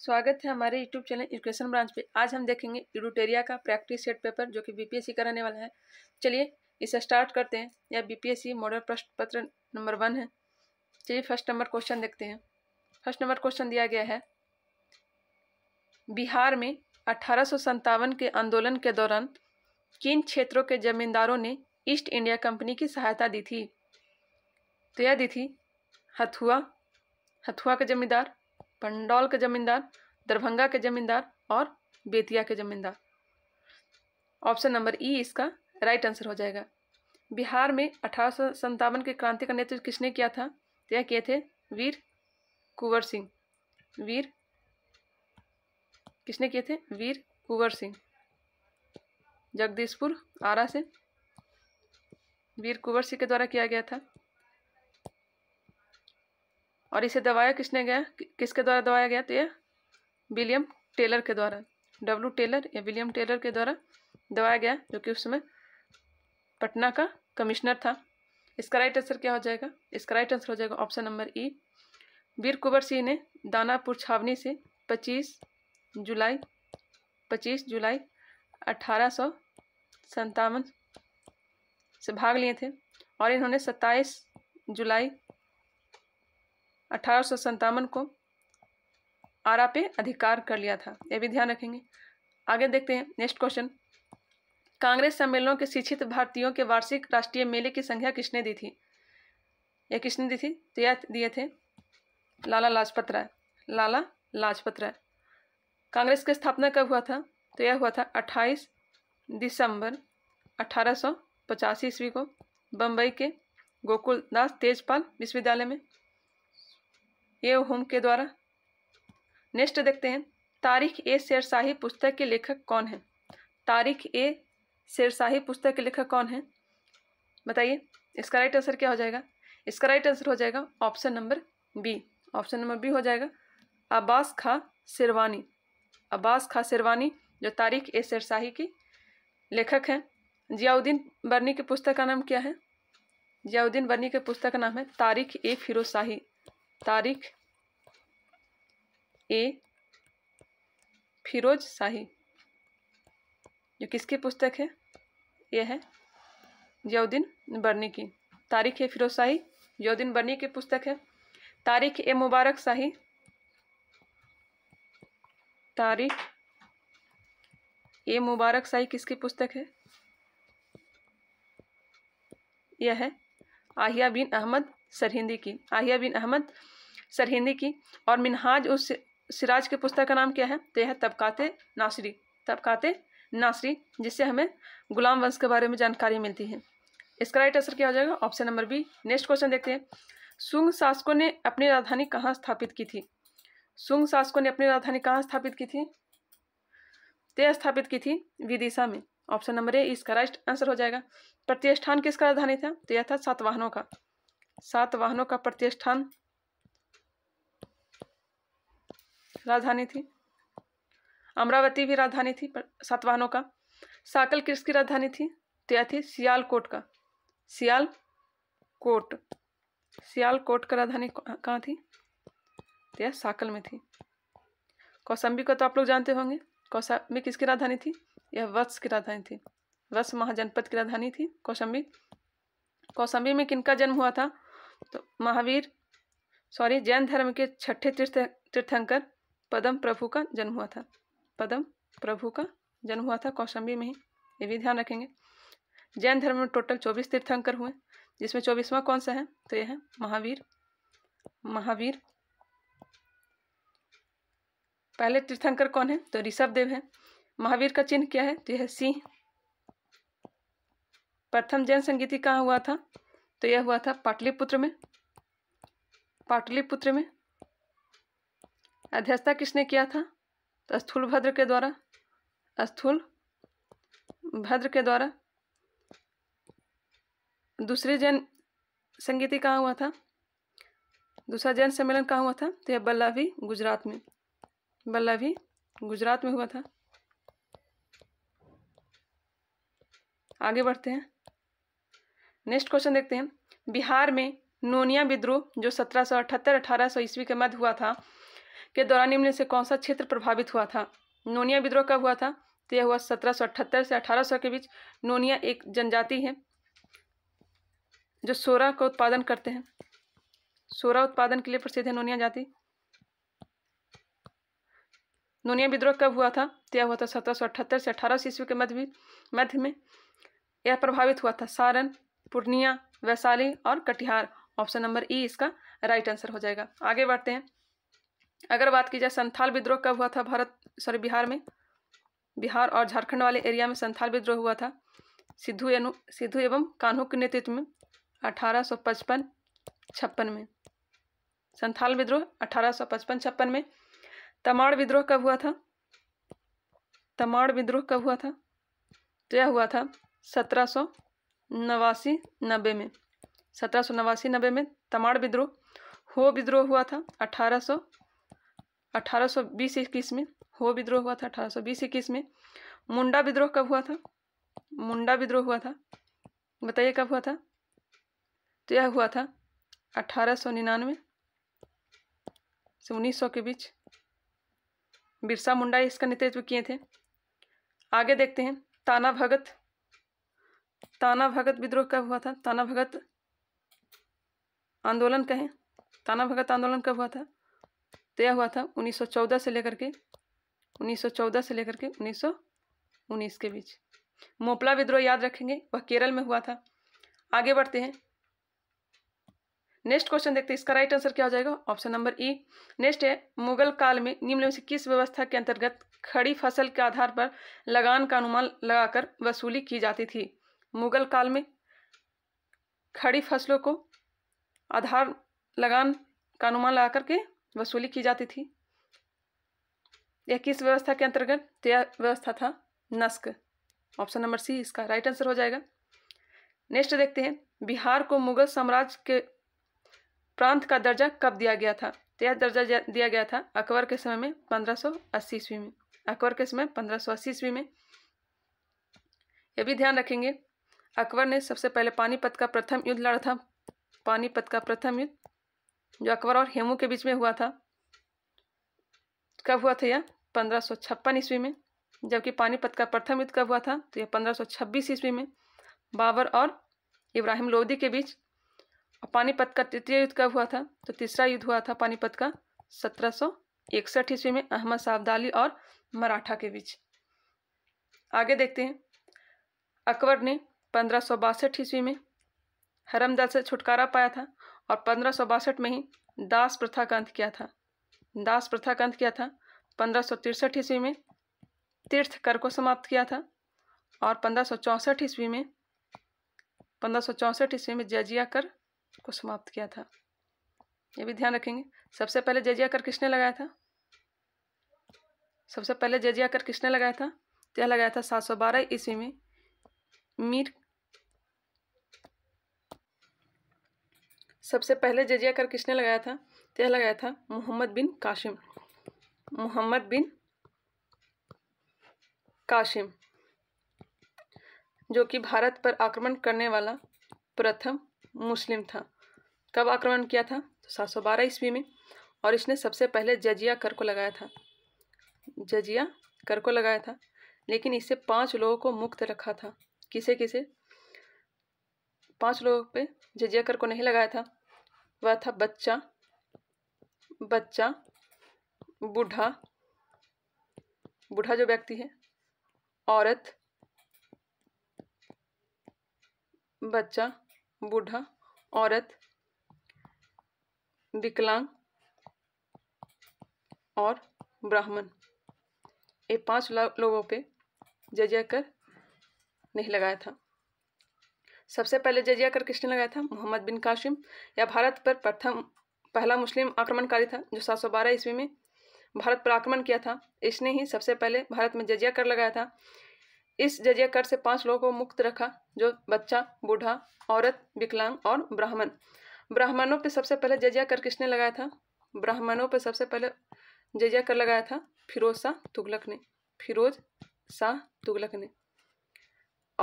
स्वागत है हमारे यूट्यूब चैनल एजुकेशन ब्रांच पे आज हम देखेंगे यूरोटेरिया का प्रैक्टिस सेट पेपर जो कि बीपीएससी का रहने वाला है चलिए इसे स्टार्ट करते हैं यह बीपीएससी मॉडल प्रश्न पत्र नंबर वन है चलिए फर्स्ट नंबर क्वेश्चन देखते हैं फर्स्ट नंबर क्वेश्चन दिया गया है बिहार में अठारह के आंदोलन के दौरान किन क्षेत्रों के जमींदारों ने ईस्ट इंडिया कंपनी की सहायता दी थी तो यह दी थी हथुआ हथुआ के जमींदार पंडौल के जमींदार दरभंगा के जमींदार और बेतिया के जमींदार ऑप्शन नंबर ई इसका राइट आंसर हो जाएगा बिहार में अठारह के क्रांति का नेतृत्व किसने किया था यह किए थे वीर कुंवर सिंह वीर किसने किए थे वीर कुंवर सिंह जगदीशपुर आरा से वीर कुंवर सिंह के द्वारा किया गया था और इसे दबाया किसने गया कि, किसके द्वारा दबाया गया तो ये विलियम टेलर के द्वारा डब्लू टेलर या विलियम टेलर के द्वारा दबाया गया जो कि उस समय पटना का कमिश्नर था इसका राइट आंसर क्या हो जाएगा इसका राइट आंसर हो जाएगा option number E Veer Kunwar Singh ने दानापुर छावनी से 25 जुलाई 25 जुलाई अठारह से भाग लिए थे और इन्होंने 27 जुलाई अठारह को आरा पे अधिकार कर लिया था ये भी ध्यान रखेंगे आगे देखते हैं नेक्स्ट क्वेश्चन कांग्रेस सम्मेलनों के शिक्षित भारतीयों के वार्षिक राष्ट्रीय मेले की संख्या किसने दी थी यह किसने दी थी तो यह दिए थे लाला लाजपत राय लाला लाजपत राय कांग्रेस की स्थापना कब हुआ था तो यह हुआ था 28 दिसंबर पचासी ईस्वी को बम्बई के गोकुलदास तेजपाल विश्वविद्यालय में ये होम के द्वारा नेक्स्ट देखते हैं तारीख ए शेरशाही पुस्तक के लेखक कौन है तारीख ए शेरशाही पुस्तक के लेखक कौन है बताइए इसका राइट आंसर क्या हो जाएगा इसका राइट आंसर हो जाएगा option number B option number B हो जाएगा अब्बास खा शेरवानी अब्बास खा शेरवानी जो तारीख ए शेरशाही की लेखक हैं जियाउद्दीन बर्नी की पुस्तक का नाम क्या है जियाउद्दीन बर्नी के पुस्तक का नाम है तारीख ए फिरोज शाही तारीख ए फिरोज शाही जो किसकी पुस्तक है यह है जयाउद्दीन बर्नी की तारीख ए फिरोज शाही जयाउद्दीन बर्नी की पुस्तक है तारीख ए मुबारक शाही तारीख ए मुबारक शाही किसकी पुस्तक है यह है आहिया बिन अहमद सरहिंदी की आहिया बिन अहमद सरहिंदी की और मिनहाज उस सिराज के पुस्तक का नाम क्या है तो यह तबकाते नासरी तबकाते नासरी जिससे हमें गुलाम वंश के बारे में जानकारी मिलती है इसका राइट आंसर क्या हो जाएगा option number B next question देखते हैं सुंग शासकों ने अपनी राजधानी कहाँ स्थापित की थी सुंग शासकों ने अपनी राजधानी कहाँ स्थापित की थी तय तो स्थापित की थी विदिशा में ऑप्शन नंबर ए इसका राइट आंसर हो जाएगा प्रतिष्ठान किसका राजधानी था तो यह था सातवाहनों का सात वाहनों का प्रतिष्ठान राजधानी थी अमरावती भी राजधानी थी सात वाहनों का साकल किस की राजधानी थी तो यह थी सियालकोट का सियालकोट सियालकोट का राजधानी कहाँ थी तो यह साकल में थी कौसम्बी को तो आप लोग जानते होंगे कौसम्बी किसकी राजधानी थी यह वत्स की राजधानी थी वत्स महाजनपद की राजधानी थी कौसम्बी कौसम्बी में किनका जन्म हुआ था तो महावीर सॉरी जैन धर्म के छठे तीर्थ तीर्थंकर पदम प्रभु का जन्म हुआ था पदम प्रभु का जन्म हुआ था कौशंबी में ही ये भी ध्यान रखेंगे जैन धर्म में टोटल चौबीस तीर्थंकर हुए जिसमें चौबीसवां कौन सा है तो यह है महावीर महावीर पहले तीर्थंकर कौन है तो ऋषभ देव है महावीर का चिन्ह क्या है तो यह सिंह प्रथम जैन संगीति कहाँ हुआ था तो यह हुआ था पाटलिपुत्र में पाटलिपुत्र में अध्यक्षता किसने किया था तो स्थूल भद्र के द्वारा स्थूल भद्र के द्वारा दूसरे जैन संगीति कहाँ हुआ था दूसरा जैन सम्मेलन कहाँ हुआ था तो यह भी गुजरात में भी गुजरात में हुआ था आगे बढ़ते हैं नेक्स्ट क्वेश्चन देखते हैं बिहार में नोनिया विद्रोह जो सत्रह सौ अठहत्तर अठारह सौ ईस्वी के मध्य हुआ था के दौरान निम्न से कौन सा क्षेत्र प्रभावित हुआ था नोनिया विद्रोह कब हुआ था तो यह हुआ सत्रह सौ अठहत्तर से अठारह सौ के बीच नोनिया एक जनजाति है जो सोरा का उत्पादन करते हैं सोरा उत्पादन के लिए प्रसिद्ध है नोनिया जाति नोनिया विद्रोह कब हुआ था तो यह हुआ था सत्रह सौ अठहत्तर से अठारह सौ ईस्वी के मध्य मध्य में यह प्रभावित हुआ था सारण पूर्णिया वैशाली और Katihar option number E e इसका राइट आंसर हो जाएगा आगे बढ़ते हैं अगर बात की जाए संथाल विद्रोह कब हुआ था भारत सॉरी बिहार में बिहार और झारखंड वाले एरिया में संथाल विद्रोह हुआ था सिद्धू एनु सिद्धू एवं कान्हू के नेतृत्व में अठारह सौ पचपन छप्पन में संथाल विद्रोह अठारह सौ पचपन छप्पन में तमाड़ विद्रोह कब हुआ था तमाड़ विद्रोह कब हुआ था तो यह हुआ था सत्रह सौ नवासी नब्बे में सत्रह सौ नवासी नब्बे में तमाड़ विद्रोह हो विद्रोह हुआ था अठारह सौ अठारह सौ बीस इक्कीस में हो विद्रोह हुआ था अठारह सौ बीस इक्कीस में मुंडा विद्रोह कब हुआ था मुंडा विद्रोह हुआ था बताइए कब हुआ था तो यह हुआ था अठारह सौ निन्यानवे से उन्नीस सौ के बीच बिरसा मुंडा इसका नेतृत्व किए थे आगे देखते हैं ताना भगत ताना भगत विद्रोह कब हुआ था ताना भगत आंदोलन कहें ताना भगत आंदोलन कब हुआ था तो यह हुआ था 1914 से लेकर के 1914 से लेकर के 1919 के बीच मोपला विद्रोह याद रखेंगे वह केरल में हुआ था आगे बढ़ते हैं नेक्स्ट क्वेश्चन देखते हैं इसका राइट आंसर क्या हो जाएगा ऑप्शन नंबर ई नेक्स्ट है मुगल काल में निम्न में से किस व्यवस्था के अंतर्गत खड़ी फसल के आधार पर लगान का अनुमान लगाकर वसूली की जाती थी मुगल काल में खड़ी फसलों को आधार लगान का अनुमान लगा करके वसूली की जाती थी यह किस व्यवस्था के अंतर्गत तो यह व्यवस्था था नस्क ऑप्शन नंबर सी इसका राइट आंसर हो जाएगा नेक्स्ट देखते हैं बिहार को मुगल साम्राज्य के प्रांत का दर्जा कब दिया गया था तो यह दर्जा दिया गया था अकबर के समय में 1580 ईस्वी में अकबर के समय 1580 ईस्वी में यह भी ध्यान रखेंगे अकबर ने सबसे पहले पानीपत का प्रथम युद्ध लड़ा था पानीपत का प्रथम युद्ध जो अकबर और हेमू के बीच में हुआ था कब हुआ था यह पंद्रह सौ छप्पन ईस्वी में जबकि पानीपत का प्रथम युद्ध कब हुआ था तो यह पंद्रह सौ छब्बीस ईस्वी में बाबर और इब्राहिम लोधी के बीच और पानीपत का तृतीय युद्ध कब हुआ था तो तीसरा युद्ध हुआ था पानीपत का सत्रह सौ इकसठ ईस्वी में अहमद साबदाली और मराठा के बीच आगे देखते हैं अकबर ने पंद्रह सौ बासठ ईस्वी में हरम दल से छुटकारा पाया था और पंद्रह सौ बासठ में ही दास प्रथा का अंत किया था दास प्रथा का अंत किया था पंद्रह सौ तिरसठ ईस्वी में तीर्थ कर को समाप्त किया था और पंद्रह सौ चौंसठ ईस्वी में पंद्रह सौ चौंसठ ईस्वी में जजिया कर को समाप्त किया था ये भी ध्यान रखेंगे सबसे पहले जजिया कर किसने लगाया था सबसे पहले जजिया कर किसने लगाया था यह लगाया था सात सौ बारह ईस्वी में मीर सबसे पहले जजिया कर किसने लगाया था यह लगाया था मोहम्मद बिन काशिम मोहम्मद बिन काशिम जो कि भारत पर आक्रमण करने वाला प्रथम मुस्लिम था कब आक्रमण किया था तो सात सौ बारह ईस्वी में और इसने सबसे पहले जजिया कर को लगाया था जजिया कर को लगाया था लेकिन इससे पांच लोगों को मुक्त रखा था किसे किसे पांच लोगों पे जजिया कर को नहीं लगाया था वह था बच्चा बच्चा बूढ़ा बूढ़ा जो व्यक्ति है औरत बच्चा बूढ़ा औरत विकलांग और ब्राह्मण ये पांच लोगों पे जय जयकर नहीं लगाया था सबसे पहले जजिया कर किसने लगाया था मोहम्मद बिन काशिम या भारत पर प्रथम पहला मुस्लिम आक्रमणकारी था जो सात ईस्वी में भारत पर आक्रमण किया था इसने ही सबसे पहले भारत में जजिया कर लगाया था इस जजिया कर से पांच लोगों को मुक्त रखा जो बच्चा बूढ़ा औरत विकलांग और ब्राह्मण ब्राह्मणों पर सबसे पहले जजिया कर किसने लगाया था ब्राह्मणों पर सबसे पहले जजिया कर लगाया था फिरोज शाह तुगलक ने फिरोज शाह तुगलक ने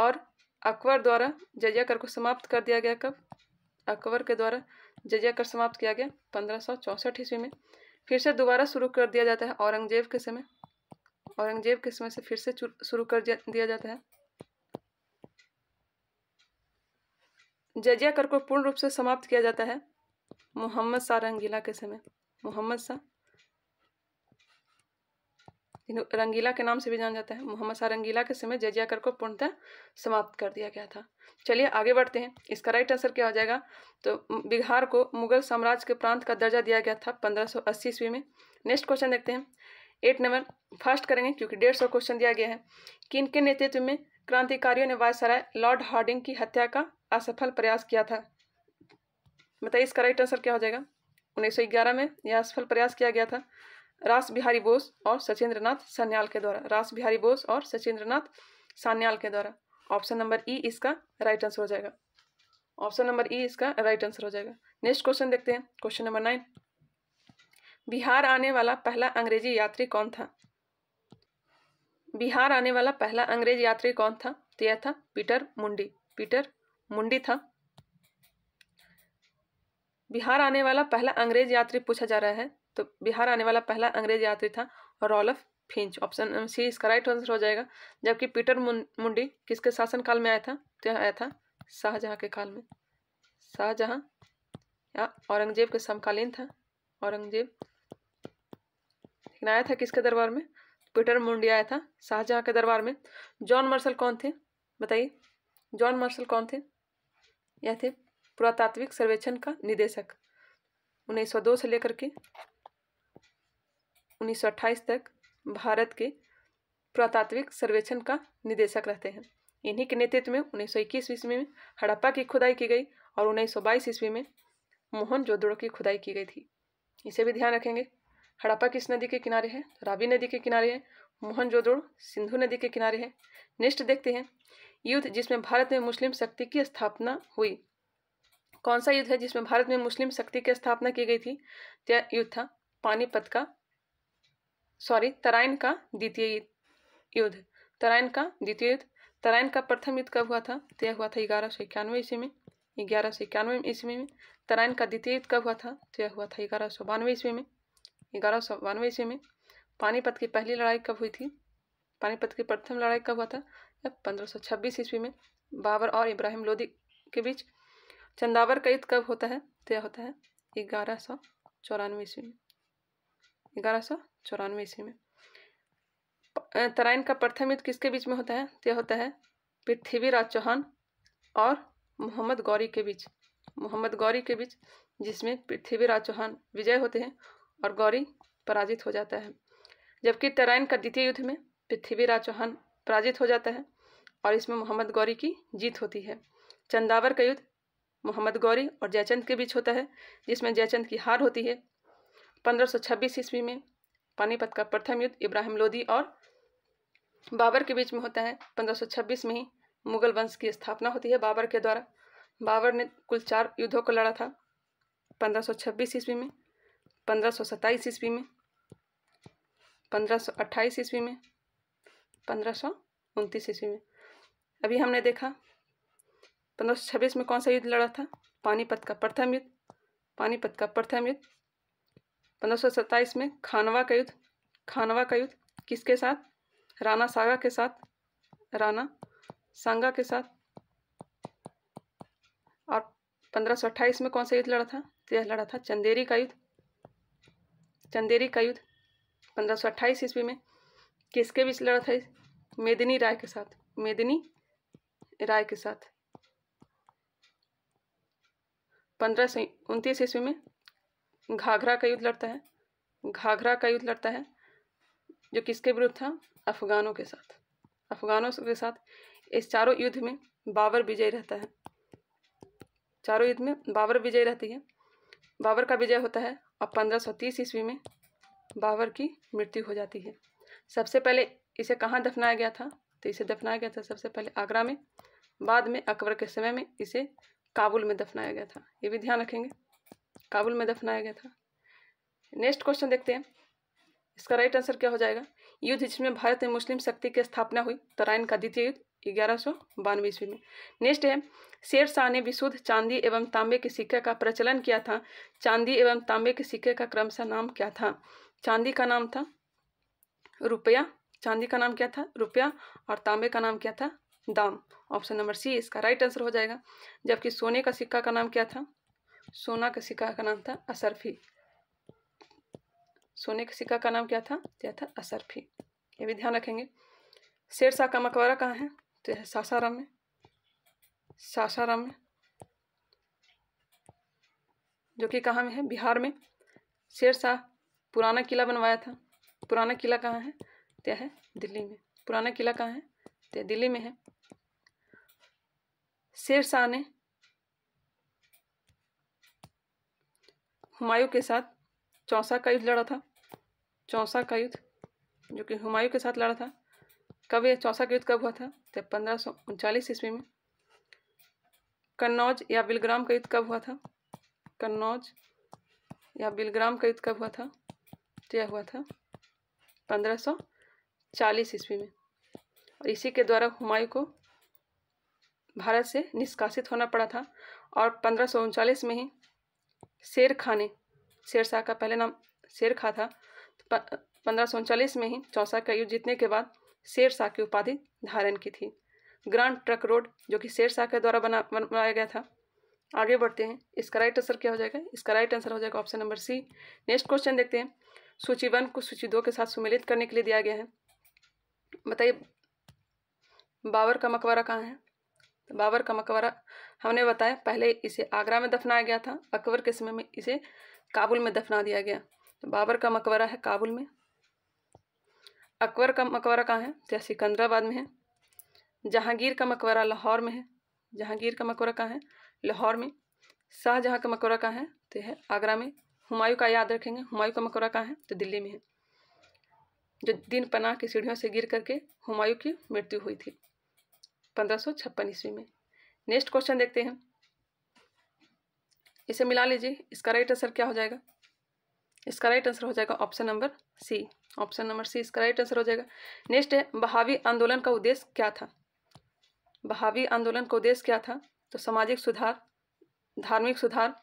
और अकबर द्वारा जजिया कर को समाप्त कर दिया गया कब अकबर के द्वारा जजिया कर समाप्त किया गया पंद्रह सौ चौंसठ ईस्वी में फिर से दोबारा शुरू कर दिया जाता है औरंगजेब के समय औरंगजेब के समय से फिर से शुरू कर दिया जाता है जजिया कर को पूर्ण रूप से समाप्त किया जाता है मोहम्मद शाह रंगीला के समय मोहम्मद शाह जिन्हें रंगीला के नाम से भी जाना जाता है मोहम्मद शाह रंगीला के समय जजिया कर को पूर्णतः समाप्त कर दिया गया था चलिए आगे बढ़ते हैं इसका राइट आंसर क्या हो जाएगा तो बिहार को मुगल साम्राज्य के प्रांत का दर्जा दिया गया था पंद्रह ईस्वी में नेक्स्ट क्वेश्चन देखते हैं एट नंबर फर्स्ट करेंगे क्योंकि डेढ़ सौ क्वेश्चन दिया गया है किन के नेतृत्व में क्रांतिकारियों ने वायसराय लॉर्ड हार्डिंग की हत्या का असफल प्रयास किया था बताइए इसका राइट आंसर क्या हो जाएगा 1911 में यह असफल प्रयास किया गया था रास बिहारी बोस और सचेंद्रनाथ सान्याल के द्वारा रास बिहारी बोस और सचेंद्रनाथ सान्याल के द्वारा ऑप्शन नंबर ई इसका राइट आंसर हो जाएगा ऑप्शन नंबर ई इसका राइट आंसर हो जाएगा नेक्स्ट क्वेश्चन देखते हैं क्वेश्चन नंबर नाइन बिहार आने वाला पहला अंग्रेजी यात्री कौन था बिहार आने वाला पहला अंग्रेज यात्री कौन था तो यह था पीटर मुंडी पीटर मुंडी था बिहार आने वाला पहला अंग्रेज यात्री पूछा जा रहा है तो बिहार आने वाला पहला अंग्रेज यात्री था रोलफ फिंच ऑप्शन सी इसका राइट आंसर हो जाएगा जबकि पीटर मुंडी किसके शासन काल में आया था तो यहाँ आया था शाहजहाँ के काल में शाहजहाँ या औरंगजेब के समकालीन था औरंगजेब आया था किसके दरबार में पीटर मुंडी आया था शाहजहाँ के दरबार में जॉन मार्शल कौन थे बताइए जॉन मार्शल कौन थे यह थे पुरातात्विक सर्वेक्षण का निदेशक दो से लेकर के 1928 तक भारत के पुरातात्विक सर्वेक्षण का निदेशक रहते हैं इन्हीं के नेतृत्व में उन्नीस सौ ईस्वी में हड़प्पा की खुदाई की गई और उन्नीस सौ बाईस ईस्वी में मोहन जोदड़ो की खुदाई की गई थी इसे भी ध्यान रखेंगे हड़प्पा किस नदी के किनारे है रावी नदी के किनारे है मोहन जोदड़ो सिंधु नदी के किनारे है नेक्स्ट देखते हैं युद्ध जिसमें भारत में मुस्लिम शक्ति की स्थापना हुई कौन सा युद्ध है जिसमें भारत में मुस्लिम शक्ति की स्थापना की गई थी यह युद्ध था पानीपत का सॉरी तराइन का द्वितीय युद्ध तराइन का द्वितीय युद्ध तराइन का प्रथम युद्ध कब हुआ था तय हुआ था ग्यारह सौ इक्यानवे ईस्वी में ग्यारह सौ इक्यानवे ईस्वी में तराइन का द्वितीय युद्ध कब हुआ था तय हुआ था ग्यारह सौ बानवे ईस्वी में ग्यारह सौ बानवे ईस्वी में पानीपत की पहली लड़ाई कब हुई थी पानीपत की प्रथम लड़ाई कब हुआ था पंद्रह सौ छब्बीस ईस्वी में बाबर और इब्राहिम लोधी के बीच चंदावर का युद्ध कब होता है तय होता है ग्यारह सौ चौरानवे ईस्वी में ग्यारह सौ चौरानवे ईस्वी में तराइन का प्रथम युद्ध किसके बीच में होता है तो यह होता है पृथ्वीराज चौहान और मोहम्मद गौरी के बीच मोहम्मद गौरी के बीच जिसमें पृथ्वीराज चौहान विजय होते हैं और गौरी पराजित हो जाता है जबकि तराइन का द्वितीय युद्ध में पृथ्वीराज चौहान पराजित हो जाता है और इसमें मोहम्मद गौरी की जीत होती है चंदावर का युद्ध मोहम्मद गौरी और जयचंद के बीच होता है जिसमें जयचंद की हार होती है छब्बीस ईस्वी में पानीपत का प्रथम युद्ध इब्राहिम लोदी और बाबर के बीच में होता है 1526 में ही मुगल वंश की स्थापना होती है बाबर के द्वारा बाबर ने कुल चार युद्धों को लड़ा था 1526 ईस्वी में 1527 ईस्वी में 1528 ईस्वी में पंद्रह ईस्वी में अभी हमने देखा 1526 में कौन सा युद्ध लड़ा था पानीपत का प्रथम युद्ध पानीपत का प्रथम युद्ध पंद्रह में खानवा का युद्ध खानवा का युद्ध किसके साथ राणा सागा के साथ राणा सांगा के साथ और पंद्रह में कौन सा युद्ध लड़ा था तो यह लड़ा था चंदेरी का युद्ध चंदेरी का युद्ध पंद्रह सौ ईस्वी में किसके बीच लड़ा था मेदिनी राय के साथ मेदिनी राय के साथ पंद्रह सौ उनतीस ईस्वी में घाघरा का युद्ध लड़ता है घाघरा का युद्ध लड़ता है जो किसके विरुद्ध था अफगानों के साथ अफगानों के साथ इस चारों युद्ध में बाबर विजय रहता है चारों युद्ध में बाबर विजय रहती है बाबर का विजय होता है और पंद्रह सौ तीस ईस्वी में बाबर की मृत्यु हो जाती है सबसे पहले इसे कहाँ दफनाया गया था तो इसे दफनाया गया था सबसे पहले आगरा में बाद में अकबर के समय में इसे काबुल में दफनाया गया था ये भी ध्यान रखेंगे काबुल में दफनाया गया था नेक्स्ट क्वेश्चन देखते हैं इसका राइट आंसर क्या हो जाएगा युद्ध जिसमें भारत में मुस्लिम शक्ति की स्थापना हुई तराइन का द्वितीय युद्ध ग्यारह सौ बानवे ईस्वी में नेक्स्ट है शेर शाह ने विशुद्ध चांदी एवं तांबे के सिक्के का प्रचलन किया था चांदी एवं तांबे के सिक्के का क्रमशः नाम क्या था चांदी का नाम था रुपया चांदी का नाम क्या था रुपया और तांबे का नाम क्या था दाम ऑप्शन नंबर सी इसका राइट आंसर हो जाएगा जबकि सोने का सिक्का का नाम क्या था सोना का सिक्का का नाम था असरफी सोने के सिक्का का नाम क्या था यह था असरफी ये भी ध्यान रखेंगे शेर शाह का मकबरा कहाँ है तो यह सासाराम में सासाराम में जो कि कहाँ में है बिहार में शेर शाह पुराना किला बनवाया था पुराना किला कहाँ है तो है दिल्ली में पुराना किला कहाँ है तो दिल्ली में है शेर शाह ने हुमायूं के साथ चौसा का युद्ध लड़ा था चौसा का युद्ध जो कि हुमायूं के साथ लड़ा था कब यह चौसा का युद्ध कब हुआ था तो पंद्रह सौ उनचालीस ईस्वी में कन्नौज या बिलग्राम का युद्ध कब हुआ था कन्नौज या बिलग्राम का युद्ध कब हुआ था तो यह हुआ था पंद्रह सौ चालीस ईस्वी में और इसी के द्वारा हुमायूं को भारत से निष्कासित होना पड़ा था और पंद्रह में ही शेर खाने शेर शाह का पहले नाम शेर खा था तो पंद्रह सौ उनचालीस में ही चौसा का युद्ध जीतने के बाद शेर शाह की उपाधि धारण की थी ग्रांड ट्रक रोड जो कि शेर शाह के द्वारा बना बनाया गया था आगे बढ़ते हैं इसका राइट आंसर क्या हो जाएगा इसका राइट आंसर हो जाएगा option number C next question देखते हैं सूची वन को सूची दो के साथ सुमिलित करने के लिए दिया गया है बताइए बाबर का मकबरा कहाँ है तो बाबर का मकबरा हमने बताया पहले इसे आगरा में दफनाया गया था अकबर के समय में इसे काबुल में दफना दिया गया तो बाबर का मकबरा है काबुल में अकबर का मकबरा कहाँ है तो या सिकंदराबाद में है जहांगीर का मकबरा लाहौर में है जहांगीर का मकबरा कहाँ है लाहौर में शाहजहाँ का मकबरा कहाँ है तो है आगरा में हुमायूं का याद रखेंगे हुमायूं का मकबरा कहाँ है तो दिल्ली में है जो दिन पनाह की सीढ़ियों से गिर करके हुमायूं की मृत्यु हुई थी पंद्रह ईस्वी में नेक्स्ट क्वेश्चन देखते हैं इसे मिला लीजिए इसका राइट आंसर क्या हो जाएगा इसका राइट आंसर हो जाएगा option number C option number C इसका राइट आंसर हो जाएगा नेक्स्ट है बहावी आंदोलन का उद्देश्य क्या था बहावी आंदोलन का उद्देश्य क्या था तो सामाजिक सुधार धार्मिक सुधार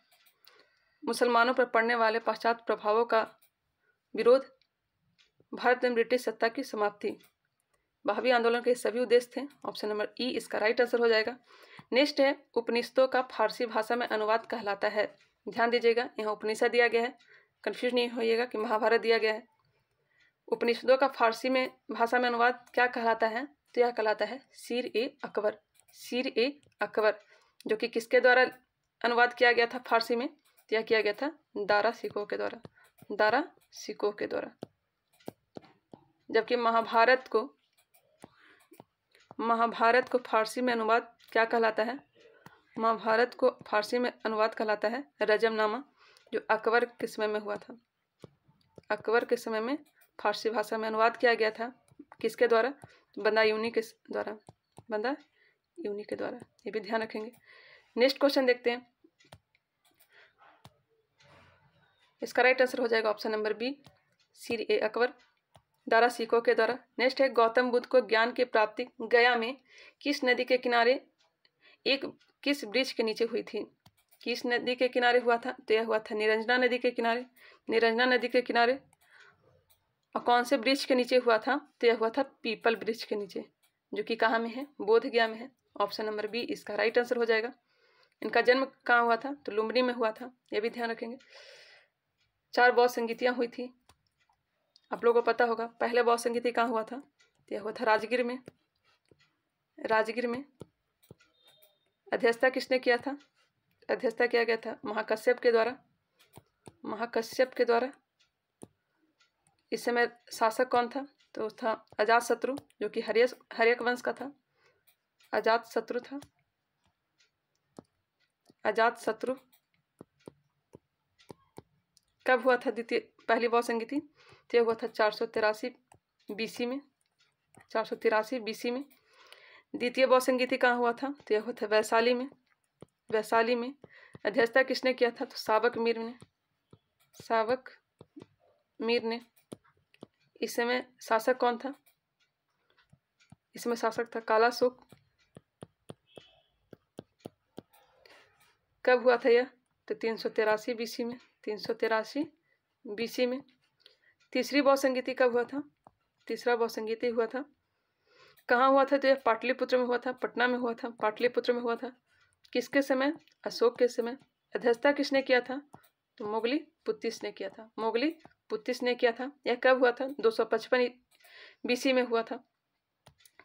मुसलमानों पर पड़ने वाले पाश्चात्य प्रभावों का विरोध भारत में ब्रिटिश सत्ता की समाप्ति भावी आंदोलन के सभी उद्देश्य थे ऑप्शन नंबर ई e, इसका राइट आंसर हो जाएगा नेक्स्ट है उपनिषदों का फारसी भाषा में अनुवाद कहलाता है ध्यान दीजिएगा यहाँ उपनिषद दिया गया है कन्फ्यूज नहीं होइएगा कि महाभारत दिया गया है उपनिषदों का फारसी में भाषा में अनुवाद क्या कहलाता है तो यह कहलाता है सिर ए अकबर सिर ए अकबर जो कि किसके द्वारा अनुवाद किया गया था फारसी में तो यह किया गया था दारा सिको के द्वारा दारा सिको के द्वारा जबकि महाभारत को महाभारत को फारसी में अनुवाद क्या कहलाता है महाभारत को फारसी में अनुवाद कहलाता है रजमनामा जो अकबर के समय में हुआ था अकबर के समय में फारसी भाषा में अनुवाद किया गया था किसके द्वारा बंदा यूनी के द्वारा बंदा यूनी के द्वारा ये भी ध्यान रखेंगे नेक्स्ट क्वेश्चन देखते हैं इसका राइट आंसर हो जाएगा ऑप्शन नंबर बी सीर ए अकबर द्वारा सिखों के द्वारा नेक्स्ट है गौतम बुद्ध को ज्ञान की प्राप्ति गया में किस नदी के किनारे एक किस ब्रिज के नीचे हुई थी किस नदी के किनारे हुआ था तो यह हुआ था निरंजना नदी के किनारे निरंजना नदी के किनारे और कौन से ब्रिज के नीचे हुआ था तो यह हुआ था पीपल ब्रिज के नीचे जो कि कहाँ में है बोध गया में है ऑप्शन नंबर बी इसका राइट आंसर हो जाएगा इनका जन्म कहाँ हुआ था तो लुम्बनी में हुआ था यह भी ध्यान रखेंगे चार बौद्ध संगीतियाँ हुई थी आप लोगों को पता होगा पहले बौद्ध संगीति कहाँ हुआ था तो यह हुआ था राजगीर में राजगीर में अध्यक्षता किसने किया था अध्यक्षता किया गया था महाकश्यप के द्वारा महाकश्यप के द्वारा इस समय शासक कौन था तो था अजात शत्रु जो कि हरिय हरियक वंश का था अजात शत्रु था अजात शत्रु कब हुआ था द्वितीय पहली बौद्ध संगीति तय हुआ था चार सौ तिरासी बीसी में चार सौ तिरासी बीसी में द्वितीय बौद्ध संगीति कहाँ हुआ था तो यह हुआ था वैशाली में वैशाली में अध्यक्षता किसने किया था तो सावक मीर ने सावक मीर ने इस समय शासक कौन था इसमें शासक था काला शोक कब हुआ था यह तो तीन सौ तिरासी बीसी में तीन सौ तिरासी बीसी में तीसरी बौद्ध संगीति कब हुआ था तीसरा बौद्ध संगीति हुआ था कहाँ हुआ था तो यह पाटलिपुत्र में हुआ था पटना में हुआ था पाटलिपुत्र में हुआ था किसके समय अशोक के समय अध्यक्षता किसने किया था तो मोगली पुतिस ने किया था मोगली पुतिस ने किया था यह कब हुआ था दो सौ पचपन बीसी में हुआ था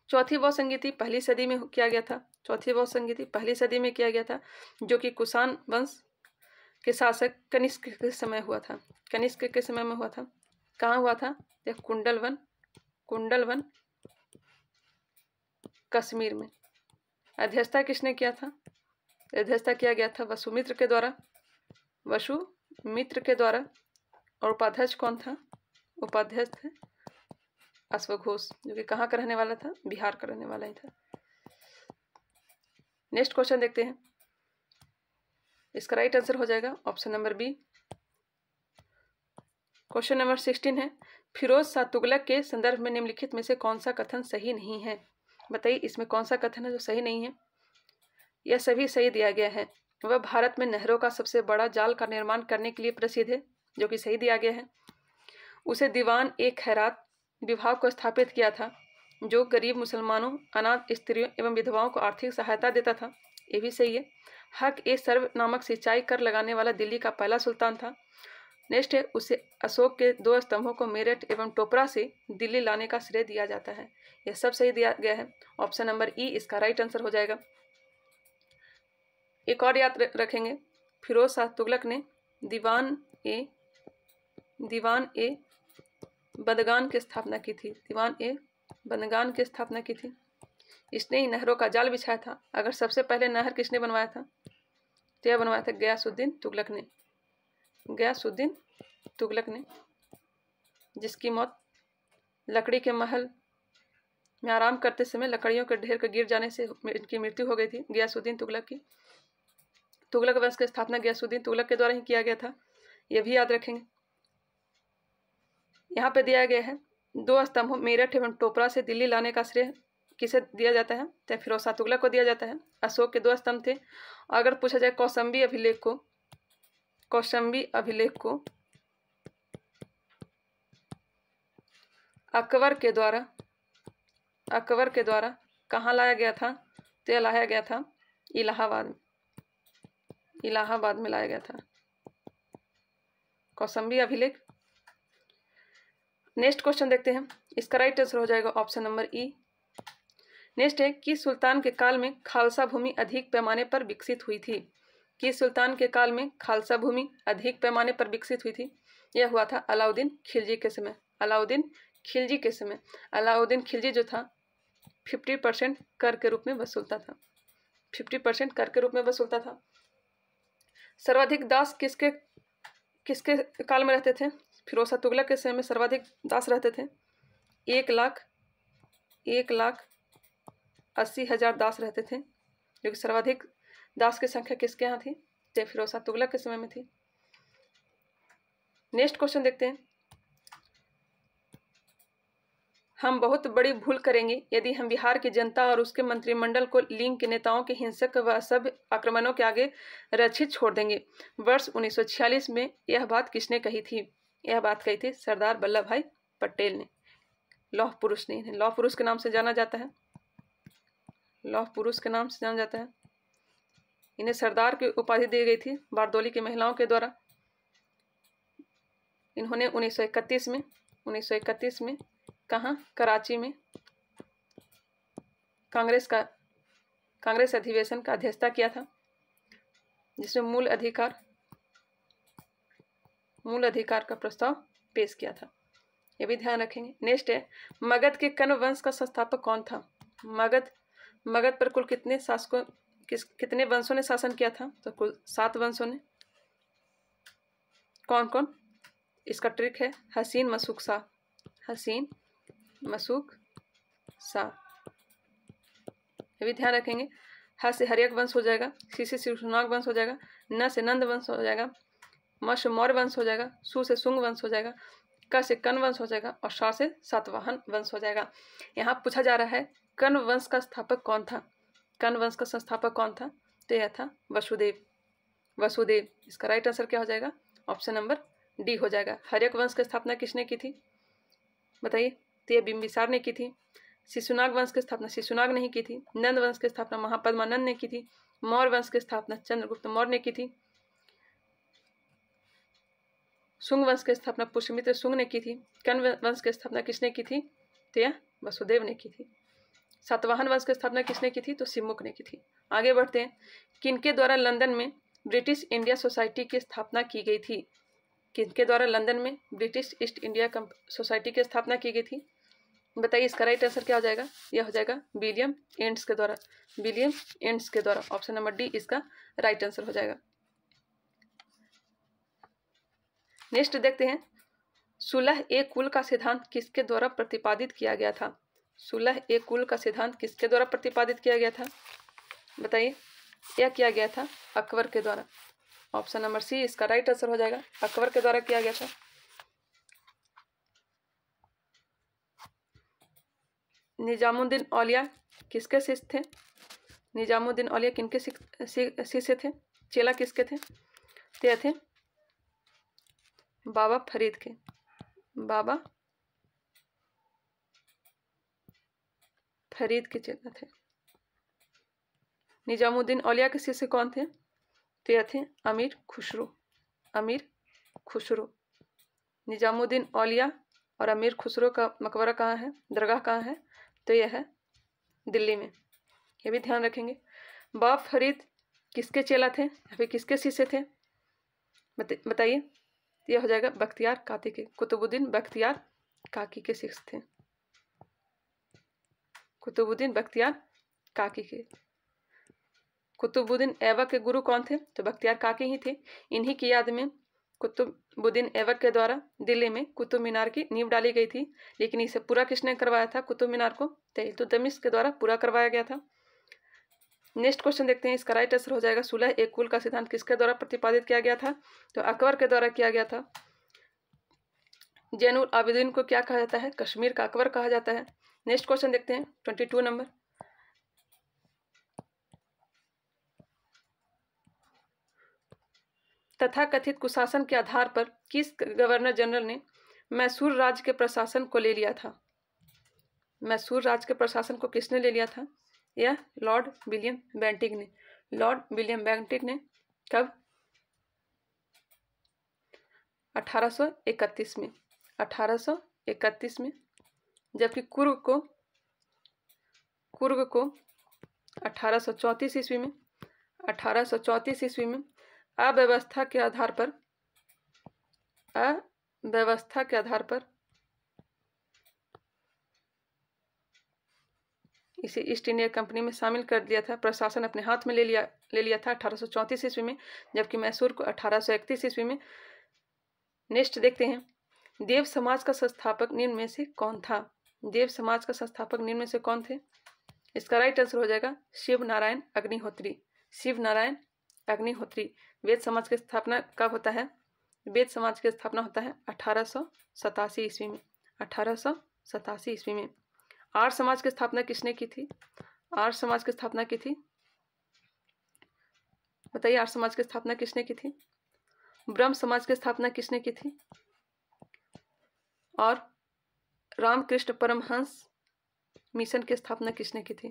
चौथी बौद्ध संगीति पहली सदी में किया गया था चौथी बौद्ध संगीति पहली सदी में किया गया था जो कि कुषाण वंश के शासक कनिष्क के समय हुआ था कनिष्क के समय में हुआ था कहाँ हुआ था देख कुंडल वन कुंडल वन कश्मीर में अध्यक्षता किसने किया था अध्यक्षता किया गया था वसुमित्र के द्वारा वसु मित्र के द्वारा और उपाध्यक्ष कौन था उपाध्यक्ष थे अश्वघोष जो कि कहाँ का रहने वाला था बिहार का रहने वाला ही था नेक्स्ट क्वेश्चन देखते हैं इसका राइट आंसर हो जाएगा option number B question number sixteen है फिरोज शाह तुगलक के संदर्भ में निम्नलिखित में से कौन सा कथन सही नहीं है बताइए इसमें कौन सा कथन है जो सही नहीं है यह सभी सही दिया गया है वह भारत में नहरों का सबसे बड़ा जाल का निर्माण करने के लिए प्रसिद्ध है जो कि सही दिया गया है उसे दीवान एक खैरात विभाग को स्थापित किया था जो गरीब मुसलमानों अनाथ स्त्रियों एवं विधवाओं को आर्थिक सहायता देता था ये भी सही है हक ए सर्व नामक सिंचाई कर लगाने वाला दिल्ली का पहला सुल्तान था नेक्स्ट है उसे अशोक के दो स्तंभों को मेरठ एवं टोपरा से दिल्ली लाने का श्रेय दिया जाता है यह सब सही दिया गया है ऑप्शन नंबर ई इसका राइट आंसर हो जाएगा एक और याद रखेंगे फिरोज शाह तुगलक ने दीवान ए दीवान ए बदगान की स्थापना की थी दीवान ए बदगान की स्थापना की थी इसने ही नहरों का जाल बिछाया था अगर सबसे पहले नहर किसने बनवाया था तो यह बनवाया था गयासुद्दीन तुगलक ने गयासुद्दीन तुगलक ने जिसकी मौत लकड़ी के महल में आराम करते समय लकड़ियों के ढेर के गिर जाने से इनकी मृत्यु हो गई थी गयासुद्दीन तुगलक की तुगलक वंश की स्थापना गयासुद्दीन तुगलक के द्वारा ही किया गया था यह भी याद रखेंगे यहाँ पे दिया गया है दो स्तंभ मेरठ एवं टोपरा से दिल्ली लाने का श्रेय किसे दिया जाता है तो फिरोसा तुगलक को दिया जाता है अशोक के दो स्तंभ थे अगर पूछा जाए कौसम्बी अभिलेख को कौशंबी अभिलेख को अकबर के द्वारा अकबर के द्वारा कहाँ लाया गया था तो यह लाया गया था इलाहाबाद में इलाहाबाद में लाया गया था कौशंबी अभिलेख नेक्स्ट क्वेश्चन देखते हैं इसका राइट आंसर हो जाएगा ऑप्शन नंबर ई नेक्स्ट है कि सुल्तान के काल में खालसा भूमि अधिक पैमाने पर विकसित हुई थी कि सुल्तान के काल में खालसा भूमि अधिक पैमाने पर विकसित हुई थी यह हुआ था अलाउद्दीन खिलजी के समय अलाउद्दीन खिलजी के समय अलाउद्दीन खिलजी जो था फिफ्टी परसेंट कर के रूप में वसूलता था फिफ्टी परसेंट कर के रूप में वसूलता था सर्वाधिक दास किसके किसके काल में रहते थे फिरोसा तुगलक के समय में सर्वाधिक दास रहते थे एक लाख एक लाख अस्सी हजार दास रहते थे जो कि सर्वाधिक दास की संख्या किसके यहाँ थी जय फिर तुगलक के समय में थी नेक्स्ट क्वेश्चन देखते हैं हम बहुत बड़ी भूल करेंगे यदि हम बिहार की जनता और उसके मंत्रिमंडल को लिंग के नेताओं के हिंसक व सब आक्रमणों के आगे रक्षित छोड़ देंगे वर्ष 1946 में यह बात किसने कही थी यह बात कही थी सरदार वल्लभ भाई पटेल ने लौह पुरुष ने लौह पुरुष के नाम से जाना जाता है लौह पुरुष के नाम से जाना जाता है इन्हें सरदार की उपाधि दी गई थी बारदोली की महिलाओं के द्वारा इन्होंने 1931 में 1931 में कहाँ कराची में कांग्रेस का कांग्रेस अधिवेशन का अध्यक्षता किया था जिसमें मूल अधिकार मूल अधिकार का प्रस्ताव पेश किया था ये भी ध्यान रखेंगे नेक्स्ट है मगध के कन्व वंश का संस्थापक कौन था मगध मगध पर कुल कितने शासकों किस कितने वंशों ने शासन किया था तो कुल सात वंशों ने कौन कौन इसका ट्रिक है हसीन मसूक शाह हसीन मसूक शाह भी ध्यान रखेंगे ह से हरियक वंश हो जाएगा सी से शिवनाग वंश हो जाएगा न से नंद वंश हो जाएगा म से मौर्य वंश हो जाएगा सु से सुंग वंश हो जाएगा क से कन वंश हो जाएगा और श से सातवाहन वंश हो जाएगा यहाँ पूछा जा रहा है कन वंश का स्थापक कौन था कर्ण वंश का संस्थापक कौन था तो यह था वसुदेव वसुदेव इसका राइट आंसर क्या हो जाएगा ऑप्शन नंबर डी हो जाएगा हरियक वंश की स्थापना किसने की थी बताइए तो यह बिम्बिसार ने की थी शिशुनाग वंश की स्थापना शिशुनाग ने ही की थी नंद वंश की स्थापना महापद्मानंद ने की थी मौर्य वंश की स्थापना चंद्रगुप्त मौर्य ने की थी सुंग वंश की स्थापना पुष्यमित्र सुंग ने की थी कर्ण वंश की स्थापना किसने की थी तो यह वसुदेव ने की थी सातवाहन वंश की स्थापना किसने की थी तो सिमुक ने की थी आगे बढ़ते हैं किनके द्वारा लंदन में ब्रिटिश इंडिया सोसाइटी की स्थापना की गई थी किनके द्वारा लंदन में ब्रिटिश ईस्ट इंडिया सोसाइटी की स्थापना की गई थी बताइए इसका राइट आंसर क्या हो जाएगा यह हो जाएगा विलियम एंड्स के द्वारा विलियम एंड्स के द्वारा ऑप्शन नंबर डी इसका राइट आंसर हो जाएगा नेक्स्ट देखते हैं सुलह ए कुल का सिद्धांत किसके द्वारा प्रतिपादित किया गया था सुलह ए कुल का सिद्धांत किसके द्वारा प्रतिपादित किया गया था बताइए यह किया गया था अकबर के द्वारा ऑप्शन नंबर सी इसका राइट आंसर हो जाएगा अकबर के द्वारा किया गया था निजामुद्दीन औलिया किसके शिष्य थे निजामुद्दीन औलिया किनके शिष्य थे चेला किसके थे ते थे बाबा फरीद के बाबा फरीद के चेला थे निजामुद्दीन औलिया के शिष्य कौन थे तो यह थे अमीर खुसरो अमीर खुसरो निजामुद्दीन औलिया और अमीर खुसरो का मकबरा कहाँ है दरगाह कहाँ है तो यह है दिल्ली में ये भी ध्यान रखेंगे बाप फरीद किसके चेला थे या फिर किसके शीशे थे बताइए यह हो जाएगा बख्तियार काकी के कुतुबुद्दीन बख्तियार काकी के शिष्य थे कुतुबुद्दीन बख्तियार काकी के कुतुबुद्दीन ऐबक के गुरु कौन थे तो बख्तियार काकी ही थे इन्हीं की याद में कुतुबुद्दीन ऐबक के द्वारा दिल्ली में कुतुब मीनार की नींव डाली गई थी लेकिन इसे पूरा किसने करवाया था कुतुब मीनार को तैलतुतमिश तो के द्वारा पूरा करवाया गया था नेक्स्ट क्वेश्चन देखते हैं इसका राइट आंसर हो जाएगा सुलह एक कुल का सिद्धांत किसके द्वारा प्रतिपादित किया गया था तो अकबर के द्वारा किया गया था जैनुल आबिदीन को क्या कहा जाता है कश्मीर का अकबर कहा जाता है नेक्स्ट क्वेश्चन देखते हैं ट्वेंटी टू नंबर तथा कथित कुशासन के आधार पर किस गवर्नर जनरल ने मैसूर राज्य के प्रशासन को ले लिया था मैसूर राज्य के प्रशासन को किसने ले लिया था यह लॉर्ड विलियम बैंटिक ने लॉर्ड विलियम बैंटिक ने कब 1831 में 1831 में जबकि कुर्ग को कुर्ग को अठारह ईस्वी में अठारह ईस्वी में अव्यवस्था के आधार पर अव्यवस्था के आधार पर इसे ईस्ट इंडिया कंपनी में शामिल कर दिया था प्रशासन अपने हाथ में ले लिया ले लिया था अठारह ईस्वी में जबकि मैसूर को अठारह ईस्वी में नेक्स्ट देखते हैं देव समाज का संस्थापक निम्न में से कौन था देव समाज का संस्थापक निम्न से कौन थे इसका राइट आंसर हो जाएगा शिव नारायण अग्निहोत्री शिव नारायण अग्निहोत्री वेद समाज की स्थापना कब होता है वेद समाज की स्थापना होता है अठारह ईस्वी में अठारह ईस्वी में आर समाज की स्थापना किसने की थी आर समाज की स्थापना की थी बताइए आर समाज की स्थापना किसने की थी ब्रह्म समाज की स्थापना किसने की थी और रामकृष्ण परमहंस मिशन की स्थापना किसने की थी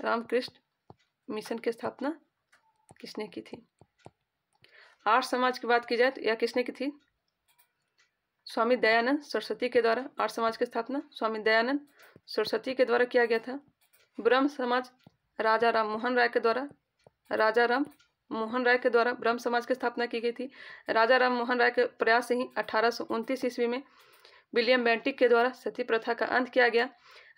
रामकृष्ण मिशन की स्थापना किसने की थी आर्य समाज की बात की जाए तो यह किसने की थी स्वामी दयानंद सरस्वती के द्वारा आर्य समाज की स्थापना स्वामी दयानंद सरस्वती के द्वारा किया गया था ब्रह्म समाज राजा राम मोहन राय के द्वारा राजा राम मोहन राय के द्वारा ब्रह्म समाज की स्थापना की गई थी राजा राम मोहन राय के प्रयास से ही अठारह ईस्वी में विलियम बेंटिक के द्वारा सती प्रथा का अंत किया गया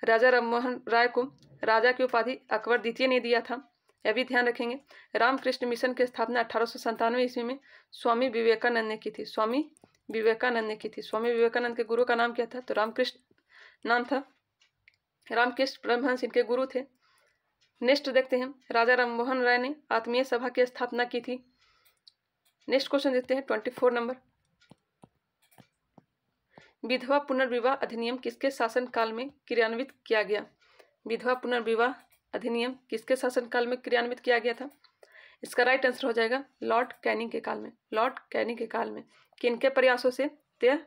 राजा राममोहन राय को राजा की उपाधि अकबर द्वितीय ने दिया था यह भी ध्यान रखेंगे रामकृष्ण मिशन की स्थापना अठारह ईस्वी में स्वामी विवेकानंद ने की थी स्वामी विवेकानंद ने की थी स्वामी विवेकानंद के गुरु का नाम क्या था तो रामकृष्ण नाम था रामकृष्ण परमहंस इनके गुरु थे नेक्स्ट देखते हैं राजा राममोहन राय ने आत्मीय सभा की स्थापना की थी नेक्स्ट क्वेश्चन देखते हैं ट्वेंटी फोर नंबर विधवा पुनर्विवाह अधिनियम किसके शासनकाल में क्रियान्वित किया गया विधवा पुनर्विवाह अधिनियम किसके शासनकाल में क्रियान्वित किया गया था इसका राइट आंसर हो जाएगा लॉर्ड कैनिंग के काल में लॉर्ड कैनिंग के काल में किनके प्रयासों से तय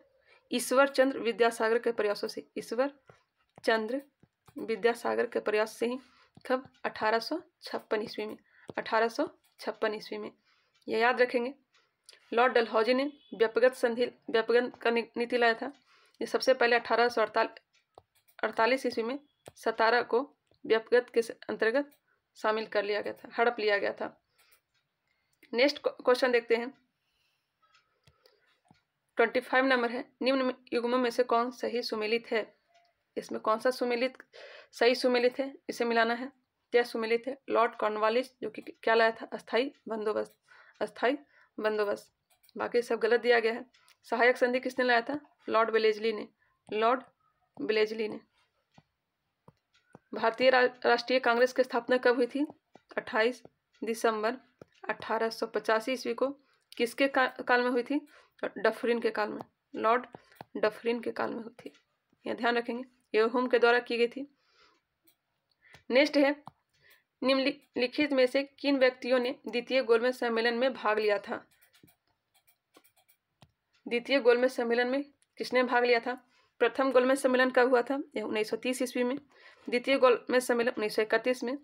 ईश्वर चंद्र विद्यासागर के प्रयासों से ईश्वर चंद्र विद्यासागर के प्रयास से ही कब अठारह सौ छप्पन ईस्वी में अठारह सौ छप्पन ईस्वी में यह याद रखेंगे लॉर्ड डलहौजी ने व्यापगत संधि व्यापगत का नीति लाया था ये सबसे पहले अठारह सौ अड़तालीस ईस्वी में सतारा को व्यपगत के अंतर्गत शामिल कर लिया गया था हड़प लिया गया था नेक्स्ट क्वेश्चन देखते हैं ट्वेंटी फाइव नंबर है निम्न युग्मों में से कौन सही सुमिलित है इसमें कौन सा सुमिलित सही सुमिलित है इसे मिलाना है क्या सुमिलित है लॉर्ड कॉर्नवालिस जो कि क्या लाया था अस्थाई बंदोबस्त अस्थाई बंदोबस्त बाकी सब गलत दिया गया है सहायक संधि किसने लाया था लॉर्ड बेलेजली ने लॉर्ड बेलेजली ने भारतीय रा, राष्ट्रीय कांग्रेस की स्थापना कब हुई थी 28 दिसंबर 1885 ईस्वी को किसके का, काल में हुई थी डफरिन के काल में लॉर्ड डफरिन के काल में हुई थी यह ध्यान रखेंगे ये होम के द्वारा की गई थी नेक्स्ट है निम्नलिखित में से किन व्यक्तियों ने द्वितीय गोलमेज सम्मेलन में भाग लिया था द्वितीय गोलमेज सम्मेलन में किसने भाग लिया था प्रथम गोलमेज सम्मेलन कब हुआ था यह 1930 ईस्वी में द्वितीय गोलमेज सम्मेलन इकतीस में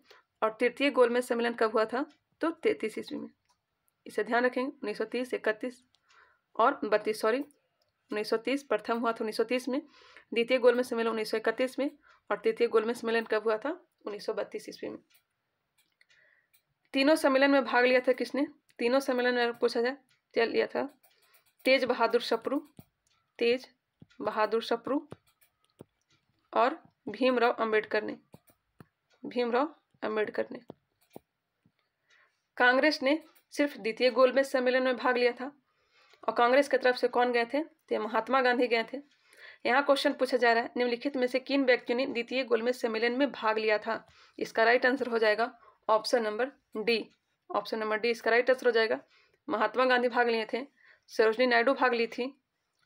और तृतीय गोलमेज सम्मेलन कब हुआ था तो तैतीस ईस्वी में इसे ध्यान सौ तीस इकतीस और बत्तीस सॉरी 1930 प्रथम हुआ था 1930 में द्वितीय गोलमेज सम्मेलन इकतीस में और तृतीय गोलमेज सम्मेलन कब हुआ था बत्तीस ईस्वी में तीनों सम्मेलन में भाग लिया था किसने तीनों सम्मेलन में पूछा जाए लिया था तेज बहादुर सप्रू तेज बहादुर सप्रू और भीमराव अंबेडकर ने भीमराव अंबेडकर ने कांग्रेस ने सिर्फ द्वितीय गोलमेज सम्मेलन में भाग लिया था और कांग्रेस की तरफ से कौन गए थे तो महात्मा गांधी गए थे यहाँ क्वेश्चन पूछा जा रहा है निम्नलिखित में से किन व्यक्तियों ने द्वितीय गोलमेज सम्मेलन में भाग लिया था इसका राइट आंसर हो जाएगा option number D option number D इसका राइट आंसर हो जाएगा महात्मा गांधी भाग लिए थे सरोजनी नायडू भाग ली थी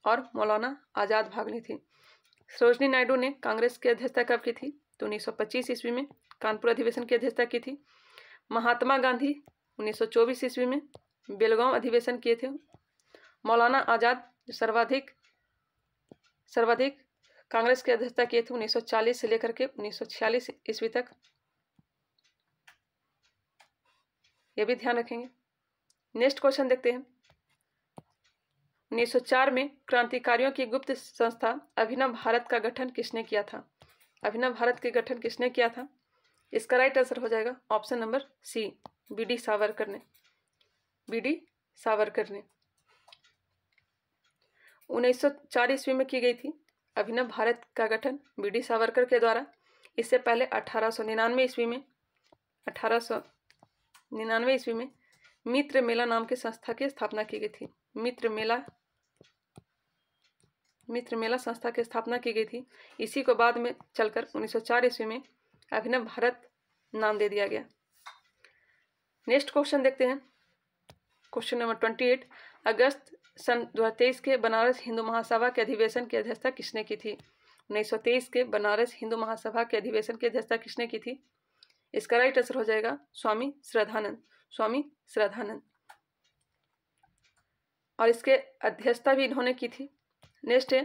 और मौलाना आज़ाद भाग ली थी सरोजनी नायडू ने कांग्रेस की अध्यक्षता कब की थी तो 1925 ईस्वी में कानपुर अधिवेशन की अध्यक्षता की थी महात्मा गांधी 1924 ईस्वी में बेलगांव अधिवेशन किए थे मौलाना आज़ाद सर्वाधिक सर्वाधिक कांग्रेस की अध्यक्षता किए थे 1940 से लेकर के 1946 ईस्वी तक ये भी ध्यान रखेंगे नेक्स्ट क्वेश्चन देखते हैं उन्नीस में क्रांतिकारियों की गुप्त संस्था अभिनव भारत का गठन किसने किया था अभिनव भारत के गठन किसने किया था इसका राइट आंसर हो जाएगा option number C B D Savarkar ने बी डी सावरकर ने 1904 ईस्वी में की गई थी अभिनव भारत का गठन बी डी सावरकर के द्वारा इससे पहले अठारह ईस्वी में अठारह ईस्वी में मित्र मेला नाम की संस्था की स्थापना की गई थी मित्र मेला मित्र मेला संस्था की स्थापना की गई थी इसी को बाद में चलकर 1904 ईस्वी में अभिनव भारत नाम दे दिया गया नेक्स्ट क्वेश्चन देखते हैं क्वेश्चन नंबर ट्वेंटी एट अगस्त सन 2023 के बनारस हिंदू महासभा के अधिवेशन की अध्यक्षता किसने की थी 1923 के बनारस हिंदू महासभा के अधिवेशन की अध्यक्षता किसने की थी इसका राइट आंसर हो जाएगा स्वामी श्रद्धानंद स्वामी श्रद्धानंद और इसके अध्यक्षता भी इन्होंने की थी नेक्स्ट है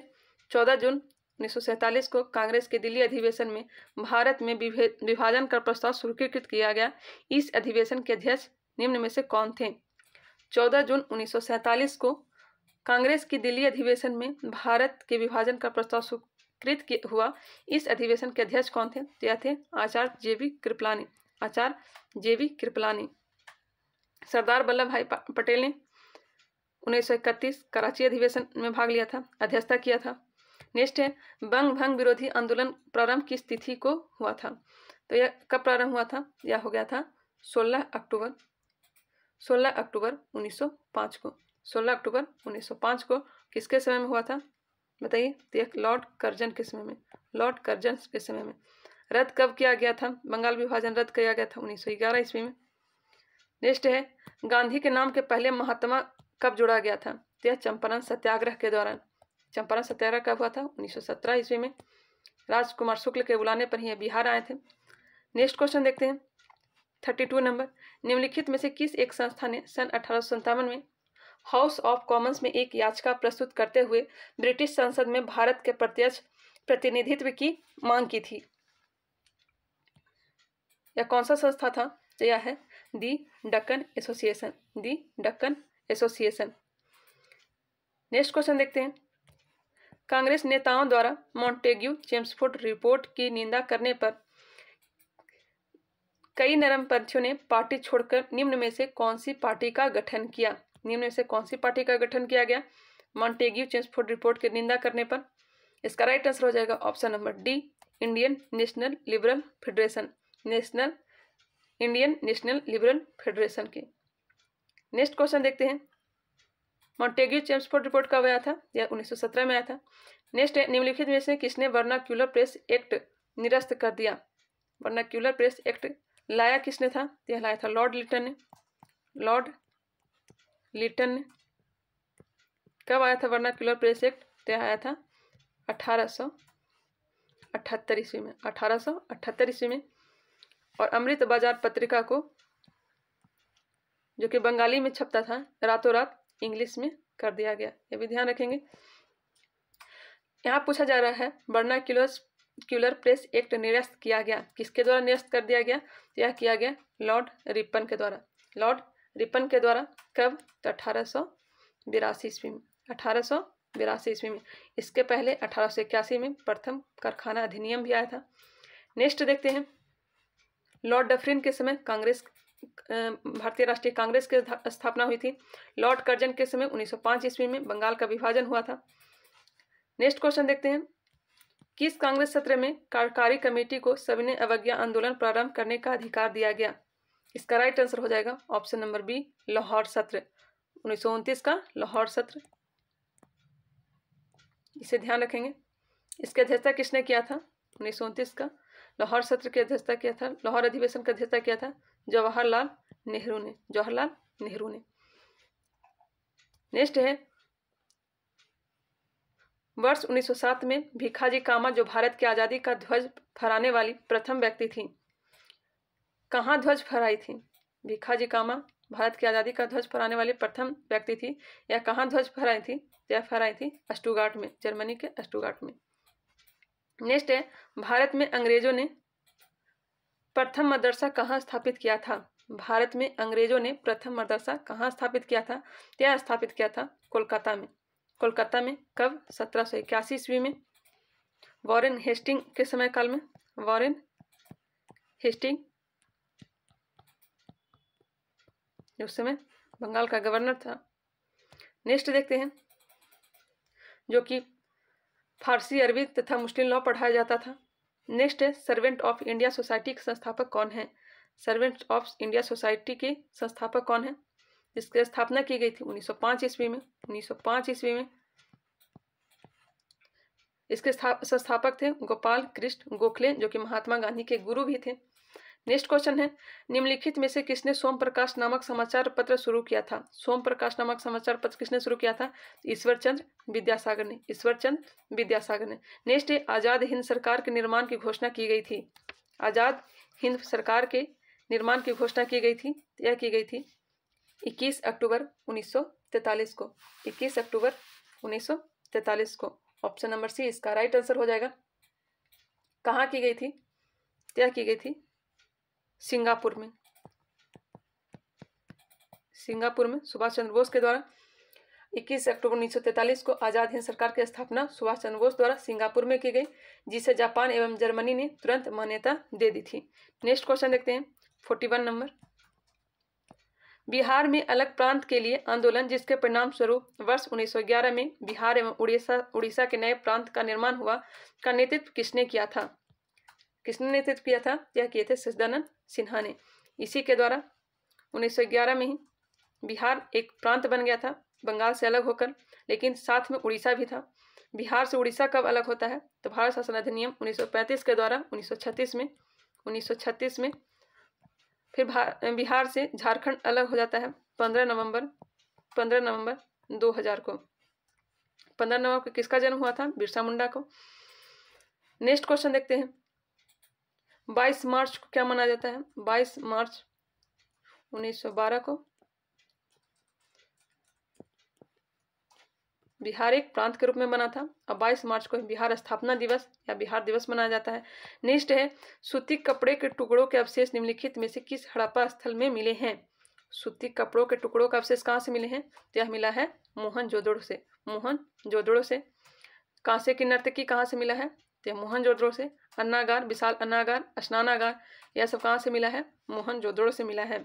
चौदह जून उन्नीस को कांग्रेस के दिल्ली अधिवेशन में भारत में विभाजन का प्रस्ताव स्वीकृत किया गया इस अधिवेशन के अध्यक्ष निम्न में से कौन थे 14 जून उन्नीस को कांग्रेस की दिल्ली अधिवेशन में भारत के विभाजन का प्रस्ताव स्वीकृत हुआ इस अधिवेशन के अध्यक्ष कौन थे तो यह थे Acharya J V Kripalani Acharya J V Kripalani Sardar Vallabh Bhai Patel ने उन्नीस कराची अधिवेशन में भाग लिया था अध्यक्षता किया था नेक्स्ट है बंग भंग विरोधी आंदोलन प्रारंभ किस तिथि को हुआ था तो यह कब प्रारंभ हुआ था यह हो गया था 16 अक्टूबर 16 अक्टूबर 1905 को 16 अक्टूबर 1905 को किसके समय में हुआ था बताइए तो यह लॉर्ड कर्जन के समय में लॉर्ड कर्जन के समय में रद्द कब किया गया था बंगाल विभाजन रद्द किया गया था उन्नीस ईस्वी में नेक्स्ट है गांधी के नाम के पहले महात्मा कब जोड़ा गया था तो यह चंपारण सत्याग्रह के दौरान चंपारण सत्याग्रह कब हुआ था 1917 ईस्वी में राजकुमार शुक्ल के बुलाने पर ही बिहार आए थे नेक्स्ट क्वेश्चन देखते हैं थर्टी टू नंबर निम्नलिखित में से किस एक संस्था ने सन अठारह में हाउस ऑफ कॉमन्स में एक याचिका प्रस्तुत करते हुए ब्रिटिश संसद में भारत के प्रत्यक्ष प्रतिनिधित्व की मांग की थी यह कौन सा संस्था था तो यह है the Deccan association the Deccan association next question देखते हैं कांग्रेस नेताओं द्वारा मॉन्टेग्यू जेम्सफोर्ड रिपोर्ट की निंदा करने पर कई नरम पंथियों ने पार्टी छोड़कर निम्न में से कौन सी पार्टी का गठन किया निम्न में से कौन सी पार्टी का गठन किया गया मॉन्टेग्यू चेम्सफोर्ड रिपोर्ट की निंदा करने पर इसका राइट आंसर हो जाएगा option number D Indian National Liberal Federation National Indian National Liberal Federation के नेक्स्ट क्वेश्चन देखते हैं मॉन्टेग्यू चेम्सफोर्ड रिपोर्ट कब आया था यह 1917 में आया था नेक्स्ट है निम्नलिखित में से किसने वर्नाक्यूलर प्रेस एक्ट निरस्त कर दिया वर्नाक्यूलर प्रेस एक्ट लाया किसने था यह लाया था लॉर्ड लिटन ने लॉर्ड लिटन ने कब आया था वर्नाक्यूलर प्रेस एक्ट तो आया था अठारह सौ अठहत्तर ईस्वी में अठारह सौ अठहत्तर ईस्वी में और अमृत बाजार पत्रिका को जो कि बंगाली में छपता था रातों रात इंग्लिश में कर दिया गया ये भी ध्यान रखेंगे यहाँ पूछा जा रहा है बर्ना क्यूलर्स क्यूलर प्रेस एक्ट निरस्त किया गया किसके द्वारा निरस्त कर दिया गया यह किया गया लॉर्ड रिपन के द्वारा लॉर्ड रिपन के द्वारा कब तो अठारह ईस्वी में अठारह बिरासी ईस्वी में इसके पहले अठारह सौ इक्यासी में प्रथम कारखाना अधिनियम भी आया था नेक्स्ट देखते हैं लॉर्ड डफरिन के समय कांग्रेस भारतीय राष्ट्रीय कांग्रेस की स्थापना हुई थी लॉर्ड कर्जन के समय 1905 ईस्वी में बंगाल का विभाजन हुआ था नेक्स्ट क्वेश्चन देखते हैं किस कांग्रेस सत्र में कार्यकारी कमेटी को सविनय अवज्ञा आंदोलन प्रारंभ करने का अधिकार दिया गया इसका राइट आंसर हो जाएगा ऑप्शन नंबर बी लाहौर सत्र उन्नीस का लाहौर सत्र इसे ध्यान रखेंगे इसकी अध्यक्षता किसने किया था उन्नीस का लाहौर सत्र की अध्यक्षता किया था लाहौर अधिवेशन की अध्यक्षता किया था जवाहरलाल नेहरू ने जवाहरलाल नेहरू ने नेक्स्ट है वर्ष 1907 में भिखाजी कामा जो भारत की आज़ादी का ध्वज फहराने वाली प्रथम व्यक्ति थी कहाँ ध्वज फहराई थी भिखाजी कामा भारत की आज़ादी का ध्वज फहराने वाली प्रथम व्यक्ति थी या कहाँ ध्वज फहराई थी या फहराई थी अस्टूगाट में जर्मनी के अस्टूगाट में नेक्स्ट है भारत में अंग्रेजों ने प्रथम मदरसा कहाँ स्थापित किया था भारत में अंग्रेजों ने प्रथम मदरसा कहाँ स्थापित किया था क्या स्थापित किया था कोलकाता में कोलकाता में कब सत्रह सौ इक्यासी ईस्वी में वॉरेन हेस्टिंग के समय काल में वॉरेन हेस्टिंग उस समय बंगाल का गवर्नर था नेक्स्ट देखते हैं जो कि फारसी अरबी तथा मुस्लिम लॉ पढ़ाया जाता था नेक्स्ट है सर्वेंट ऑफ इंडिया सोसाइटी के संस्थापक कौन है सर्वेंट ऑफ इंडिया सोसाइटी के संस्थापक कौन है जिसकी स्थापना की गई थी 1905 ईस्वी में 1905 ईस्वी में इसके संस्थापक थे गोपाल कृष्ण गोखले जो कि महात्मा गांधी के गुरु भी थे नेक्स्ट क्वेश्चन है निम्नलिखित में से किसने सोम प्रकाश नामक समाचार पत्र शुरू किया था सोम प्रकाश नामक समाचार पत्र किसने शुरू किया था ईश्वर चंद्र विद्यासागर ने ईश्वर चंद विद्यासागर ने नेक्स्ट है आजाद हिंद सरकार के निर्माण की घोषणा की गई थी आजाद हिंद सरकार के निर्माण की घोषणा की गई थी यह की गई थी इक्कीस अक्टूबर उन्नीस को इक्कीस अक्टूबर उन्नीस को ऑप्शन नंबर सी इसका राइट आंसर हो जाएगा कहाँ की गई थी क्या की गई थी सिंगापुर में सिंगापुर में सुभाष चंद्र बोस के द्वारा 21 अक्टूबर 1943 को आज़ाद हिंद सरकार की स्थापना सुभाष चंद्र बोस द्वारा सिंगापुर में की गई जिसे जापान एवं जर्मनी ने तुरंत मान्यता दे दी थी नेक्स्ट क्वेश्चन देखते हैं 41 नंबर बिहार में अलग प्रांत के लिए आंदोलन जिसके परिणाम स्वरूप वर्ष 1911 में बिहार एवं उड़ीसा उड़ीसा के नए प्रांत का निर्माण हुआ का नेतृत्व किसने किया था किसने नेतृत्व किया था यह किए थे सचिदानंद सिन्हा ने इसी के द्वारा 1911 में ही बिहार एक प्रांत बन गया था बंगाल से अलग होकर लेकिन साथ में उड़ीसा भी था बिहार से उड़ीसा कब अलग होता है तो भारत शासन अधिनियम 1935 के द्वारा 1936 में 1936 में फिर बिहार से झारखंड अलग हो जाता है 15 नवंबर 15 नवंबर 2000 को 15 नवंबर को किसका जन्म हुआ था बिरसा मुंडा को नेक्स्ट क्वेश्चन देखते हैं बाईस मार्च को क्या मनाया जाता है बाईस मार्च 1912 को बिहार एक प्रांत के रूप में बना था अब 22 मार्च को बिहार स्थापना दिवस या बिहार दिवस मनाया जाता है नेक्स्ट है सूती कपड़े के टुकड़ों के अवशेष निम्नलिखित में से किस हड़प्पा स्थल में मिले हैं सूती कपड़ों के टुकड़ों का अवशेष कहाँ से मिले हैं तो यह मिला है मोहन जोदड़ो से मोहन जोदड़ो से कांसे की नर्तकी कहाँ से मिला है तो मोहन जोदड़ो से अन्नागार विशाल अन्नागार स्नानागार यह सब कहाँ से मिला है मोहनजोदड़ो से मिला है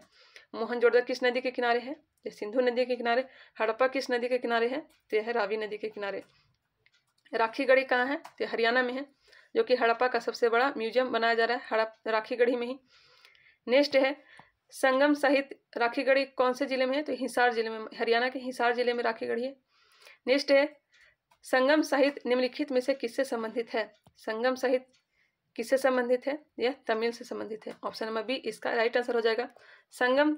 मोहन किस नदी के किनारे है ये सिंधु नदी के किनारे हड़प्पा किस नदी के किनारे है तो यह रावी नदी के किनारे राखी गढ़ी कहाँ है तो हरियाणा में है जो कि हड़प्पा का सबसे बड़ा म्यूजियम बनाया जा रहा है हड़प राखी गढ़ी में ही नेक्स्ट है संगम सहित राखी गढ़ी कौन से जिले में है तो हिसार जिले में हरियाणा के हिसार जिले में राखी गढ़ी है नेक्स्ट है संगम सहित निम्नलिखित में से किससे संबंधित है संगम सहित किससे संबंधित है यह तमिल से संबंधित है ऑप्शन नंबर बी इसका राइट आंसर हो जाएगा संगम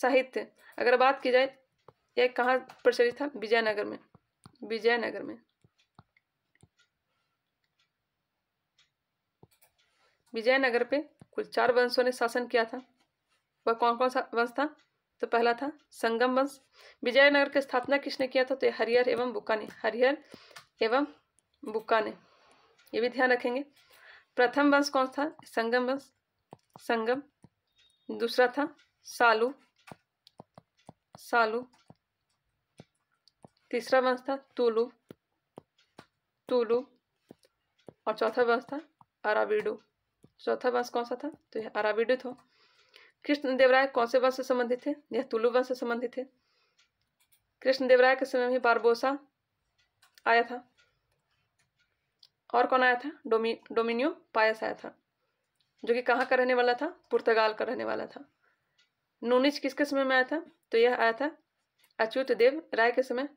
साहित्य अगर बात की जाए यह कहाँ प्रचलित था विजयनगर में विजयनगर में विजयनगर पे कुल चार वंशों ने शासन किया था वह कौन कौन सा वंश था तो पहला था संगम वंश विजयनगर की स्थापना किसने किया था तो हरिहर एवं बुक्का ने हरिहर एवं बुक्का ने ये भी ध्यान रखेंगे प्रथम वंश कौन था संगम वंश संगम दूसरा था सालू सालू तीसरा वंश था तुलू तुलू और चौथा वंश था अराबीडू चौथा वंश कौन सा था तो यह अराबीडू था कृष्ण देवराय कौन से वंश से संबंधित थे यह तुलु वंश से संबंधित थे कृष्ण देवराय के समय में बारबोसा आया था और कौन आया था डोमी डोमिनियो पायस आया था जो कि कहाँ का रहने वाला था पुर्तगाल का रहने वाला था नूनिच किसके समय में आया था तो यह आया था अच्युत देव राय के समय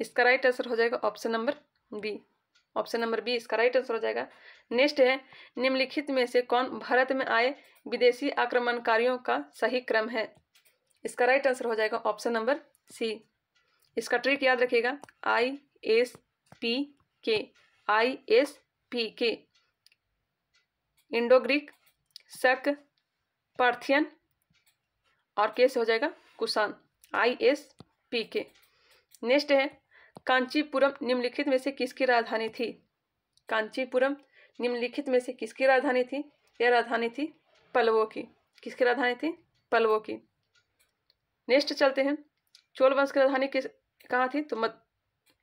इसका राइट आंसर हो जाएगा option number B option number B इसका राइट आंसर हो जाएगा नेक्स्ट है निम्नलिखित में से कौन भारत में आए विदेशी आक्रमणकारियों का सही क्रम है इसका राइट आंसर हो जाएगा ऑप्शन नंबर सी इसका ट्रिक याद रखिएगा आई एस पी के आई एस पी के इंडो ग्रीक सक पार्थियन और के से हो जाएगा कुसान आई एस पी के नेक्स्ट है कांचीपुरम निम्नलिखित में से किसकी राजधानी थी कांचीपुरम निम्नलिखित में से किसकी राजधानी थी यह राजधानी थी पलवों की किसकी राजधानी थी पलवों की नेक्स्ट चलते हैं चोल वंश की राजधानी किस कहाँ थी तो मत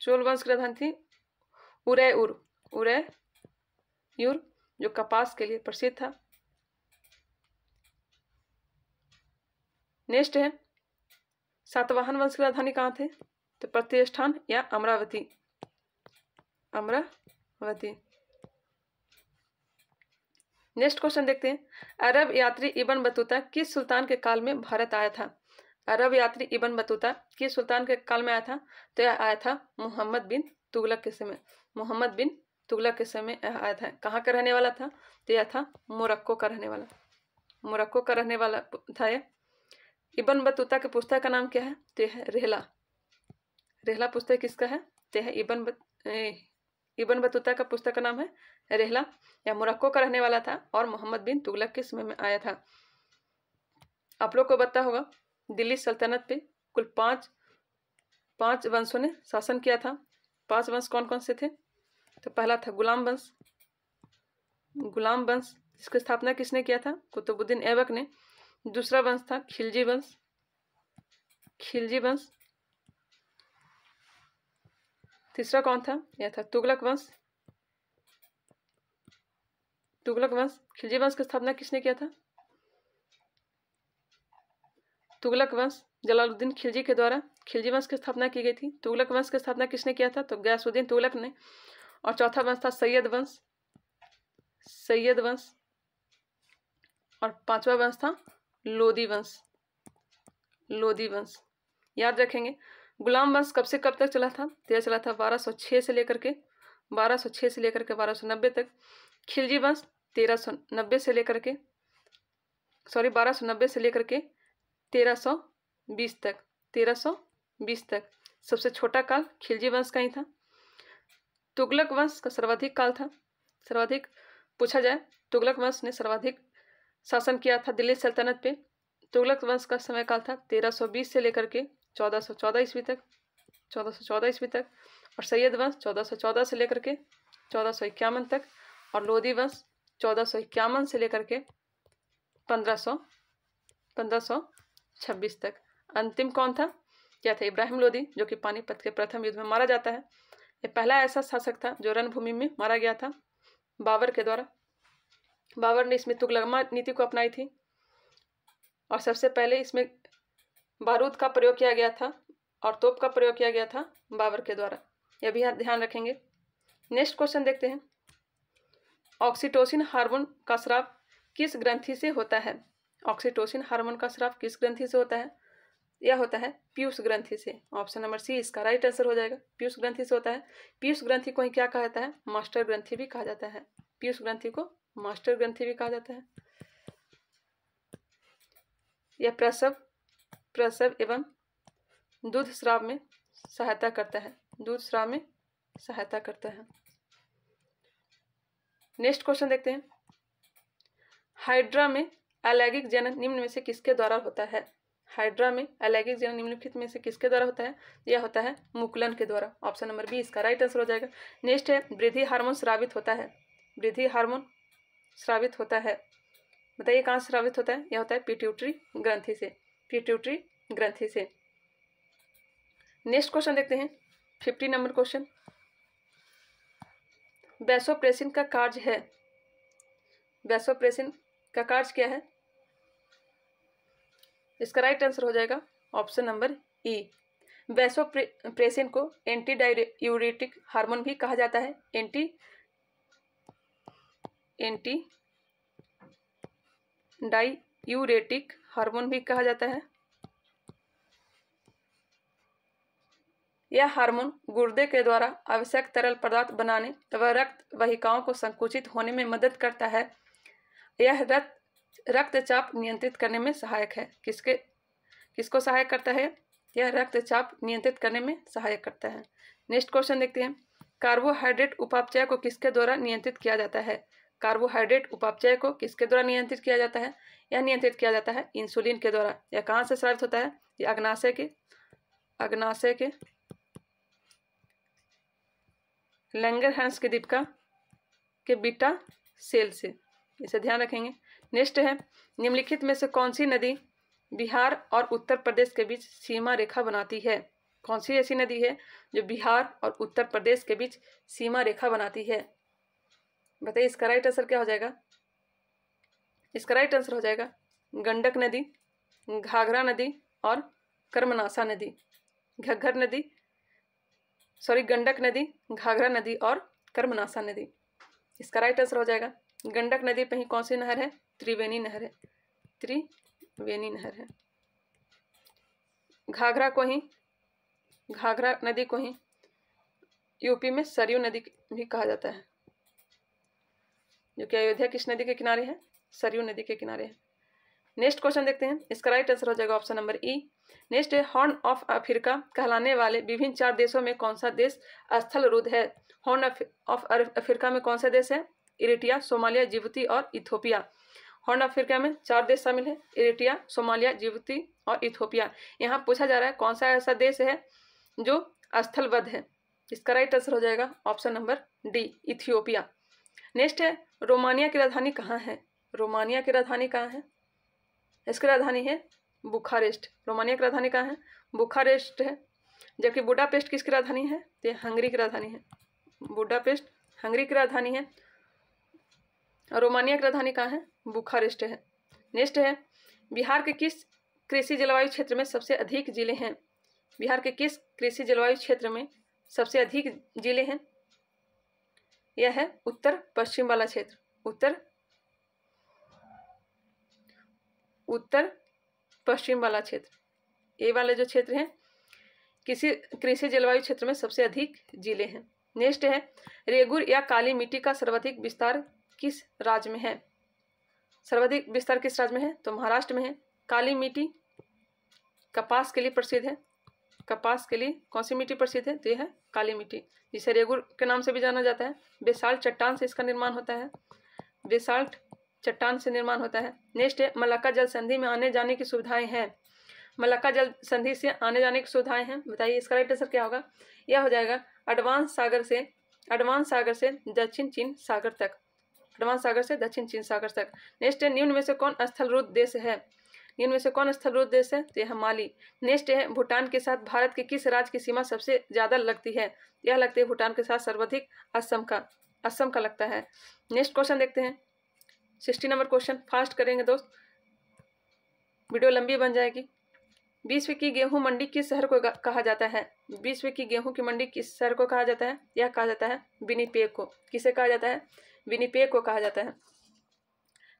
चोल वंश की राजधानी थी उरे उर उरे यूर जो कपास के लिए प्रसिद्ध था नेक्स्ट है सातवाहन वंश की राजधानी कहाँ थे तो प्रतिष्ठान या अमरावती अमरावती नेक्स्ट क्वेश्चन देखते हैं अरब यात्री इबन बतूता किस सुल्तान के काल में भारत आया था अरब यात्री इबन बतूता किस सुल्तान के काल में आया था तो यह आया था मोहम्मद बिन तुगलक के समय मोहम्मद बिन तुगलक के समय आया था कहाँ का रहने वाला था तो यह था मोरक्को का रहने वाला मोरक्को का रहने वाला था यह इबन बतूता के पुस्तक का नाम क्या है तो यह रेहला रेहला पुस्तक किसका है तो यह इबन बत इबन बतूता का पुस्तक का नाम है रेहला यह मोरक्को का रहने वाला था और मोहम्मद बिन तुगलक के समय में आया था आप लोग को बता होगा दिल्ली सल्तनत पे कुल पांच पांच वंशों ने शासन किया था पांच वंश कौन कौन से थे तो पहला था गुलाम वंश गुलाम वंश जिसकी स्थापना किसने किया था कुतुबुद्दीन ऐबक ने दूसरा वंश था खिलजी वंश खिलजी वंश तीसरा कौन था यह था तुगलक वंश तुगलक वंश खिलजी वंश की स्थापना किसने किया था तुगलक वंश जलालुद्दीन खिलजी के द्वारा खिलजी वंश की स्थापना की गई थी तुगलक वंश की स्थापना किसने किया था तो गयासुद्दीन तुगलक ने और चौथा वंश था सैयद वंश सैयद वंश और पांचवा वंश था लोदी वंश लोदी वंश याद रखेंगे गुलाम वंश कब से कब तक चला था तेरह तो चला था बारह सौ छह से लेकर के बारह सौ छह से लेकर के बारह सौ नब्बे तक खिलजी वंश तेरह सौ नब्बे से लेकर के सॉरी बारह सौ नब्बे से लेकर के तेरह सौ बीस तक तेरह सौ बीस तक सबसे छोटा काल खिलजी वंश का ही था तुगलक वंश का सर्वाधिक काल था सर्वाधिक पूछा जाए तुगलक वंश ने सर्वाधिक शासन किया था दिल्ली सल्तनत पे तुगलक वंश का समय काल था 1320 से लेकर के 1414 ईस्वी तक 1414 ईस्वी तक और सैयद वंश 1414 से लेकर के चौदह तक और लोधी वंश चौदह से लेकर के पंद्रह सौ पंद्रह सौ छब्बीस तक अंतिम कौन था क्या था इब्राहिम लोदी जो कि पानीपत के प्रथम युद्ध में मारा जाता है ये पहला ऐसा शासक था जो रणभूमि में मारा गया था बाबर के द्वारा बाबर ने इसमें तुगलगमा नीति को अपनाई थी और सबसे पहले इसमें बारूद का प्रयोग किया गया था और तोप का प्रयोग किया गया था बाबर के द्वारा यह भी ध्यान रखेंगे नेक्स्ट क्वेश्चन देखते हैं ऑक्सीटोसिन हार्मोन का स्राव किस ग्रंथि से होता है ऑक्सीटोसिन हार्मोन का स्राव किस ग्रंथि से होता है यह होता है पीयूष ग्रंथि से ऑप्शन नंबर सी इसका राइट आंसर हो जाएगा पीयूष ग्रंथि से होता है पीयूष ग्रंथि को ही क्या कहा जाता है मास्टर ग्रंथि भी कहा जाता है पीयूष ग्रंथि को मास्टर ग्रंथि भी कहा जाता है यह प्रसव प्रसव एवं दूध श्राव में सहायता करता है दूध श्राव में सहायता करता है नेक्स्ट क्वेश्चन देखते हैं हाइड्रा में अलैगिक जनन निम्न में से किसके द्वारा होता है हाइड्रा में अलैगिक जनन निम्नलिखित में से किसके द्वारा होता है यह होता है मुकुलन के द्वारा ऑप्शन नंबर बी इसका राइट आंसर हो जाएगा नेक्स्ट है वृद्धि हार्मोन श्रावित होता है वृद्धि हार्मोन श्रावित होता है बताइए कहाँ श्रावित होता है यह होता है पिट्यूटरी ग्रंथि से पिट्यूटरी ग्रंथि से नेक्स्ट क्वेश्चन देखते हैं फिफ्टी नंबर क्वेश्चन वैसोप्रेसिन का कार्य है वैसोप्रेसिन का कार्य क्या है इसका राइट आंसर हो जाएगा ऑप्शन नंबर ई प्रेसिन को एंटी डायूरेटिक हार्मोन भी कहा जाता है एंटी एंटी डायूरेटिक हार्मोन भी कहा जाता है यह हार्मोन गुर्दे के द्वारा आवश्यक तरल पदार्थ बनाने व रक्त वहिकाओं को संकुचित होने में मदद करता है यह रक्त रक्तचाप नियंत्रित करने में सहायक है किसके किसको सहायक करता है यह रक्तचाप नियंत्रित करने में सहायक करता है नेक्स्ट क्वेश्चन देखते हैं कार्बोहाइड्रेट उपापचय को किसके द्वारा नियंत्रित किया जाता है कार्बोहाइड्रेट उपापचय को किसके द्वारा नियंत्रित किया जाता है यह नियंत्रित किया जाता है इंसुलिन के द्वारा यह कहाँ से स्रावित होता है यह अग्नाशय के अग्नाशय के लैंगर हंस की दीपिका के बीटा सेल से इसे ध्यान रखेंगे नेक्स्ट है निम्नलिखित में से कौन सी नदी बिहार और उत्तर प्रदेश के बीच सीमा रेखा बनाती है कौन सी ऐसी नदी है जो बिहार और उत्तर प्रदेश के बीच सीमा रेखा बनाती है बताइए इसका राइट आंसर क्या हो जाएगा इसका राइट आंसर हो जाएगा गंडक नदी घाघरा नदी और कर्मनासा नदी घग्घर नदी सॉरी गंडक नदी घाघरा नदी और कर्मनासा नदी इसका राइट आंसर हो जाएगा गंडक नदी पर ही कौन सी नहर है त्रिवेणी नहर है त्रिवेणी नहर है घाघरा को ही घाघरा नदी को ही यूपी में सरयू नदी भी कहा जाता है जो कि अयोध्या किस नदी के किनारे है सरयू नदी के किनारे है नेक्स्ट क्वेश्चन देखते हैं इसका राइट आंसर हो जाएगा ऑप्शन नंबर ई नेक्स्ट है हॉर्न ऑफ अफ्रीका कहलाने वाले विभिन्न चार देशों में कौन सा देश स्थल रुद है हॉर्न ऑफ अफ्रीका में कौन सा देश है इरेटिया सोमालिया जिबूती और इथोपिया हॉर्न अफ्रीका में चार देश शामिल है इरेटिया सोमालिया जिबती और इथोपिया यहाँ पूछा जा रहा है कौन सा ऐसा देश है जो स्थलबद्ध है इसका राइट आंसर हो जाएगा option number D Ethiopia next है रोमानिया की राजधानी कहाँ है रोमानिया की राजधानी कहाँ है इसकी राजधानी है बुखारेस्ट रोमानिया की राजधानी कहाँ है बुखारेस्ट है जबकि बुडापेस्ट किसकी राजधानी है तो हंगरी की राजधानी है बुडापेस्ट हंगरी की राजधानी है रोमानिया की राजधानी कहाँ है बुखारेस्ट है नेक्स्ट है बिहार के किस कृषि जलवायु क्षेत्र में सबसे अधिक जिले हैं बिहार के किस कृषि जलवायु क्षेत्र में सबसे अधिक जिले हैं यह है उत्तर पश्चिम वाला क्षेत्र उत्तर उत्तर पश्चिम वाला क्षेत्र ये वाले जो क्षेत्र हैं किसी कृषि जलवायु क्षेत्र में सबसे अधिक जिले हैं नेक्स्ट है रेगुर या काली मिट्टी का सर्वाधिक विस्तार किस राज्य में है सर्वाधिक विस्तार किस राज्य में है तो महाराष्ट्र में है काली मिट्टी कपास के लिए प्रसिद्ध है कपास के लिए कौन सी मिट्टी प्रसिद्ध है तो यह है काली मिट्टी जिसे रेगुर के नाम से भी जाना जाता है बेसाल्ट चट्टान से इसका निर्माण होता है बेसाल्ट चट्टान से निर्माण होता है नेक्स्ट है मलक्का जल संधि में आने जाने की सुविधाएं हैं मलक्का जल संधि से आने जाने की सुविधाएं हैं बताइए इसका राइट आंसर क्या होगा यह हो जाएगा अडवांस सागर से अडवांस सागर से दक्षिण चीन सागर तक अंडमान सागर से दक्षिण चीन सागर तक नेक्स्ट है निम्न में से कौन स्थल रूद देश है निम्न में से कौन स्थल रूद देश है तो यह माली नेक्स्ट है भूटान के साथ भारत के किस राज्य की सीमा सबसे ज़्यादा लगती है यह लगती है भूटान के साथ सर्वाधिक असम का असम का लगता है नेक्स्ट क्वेश्चन देखते हैं सिक्सटी नंबर क्वेश्चन फास्ट करेंगे दोस्त वीडियो लंबी बन जाएगी विश्व की गेहूं मंडी किस शहर को कहा जाता है विश्व की गेहूं की मंडी किस शहर को कहा जाता है यह कहा जाता है विनिपेग को किसे कहा जाता है विनिपेग को कहा जाता है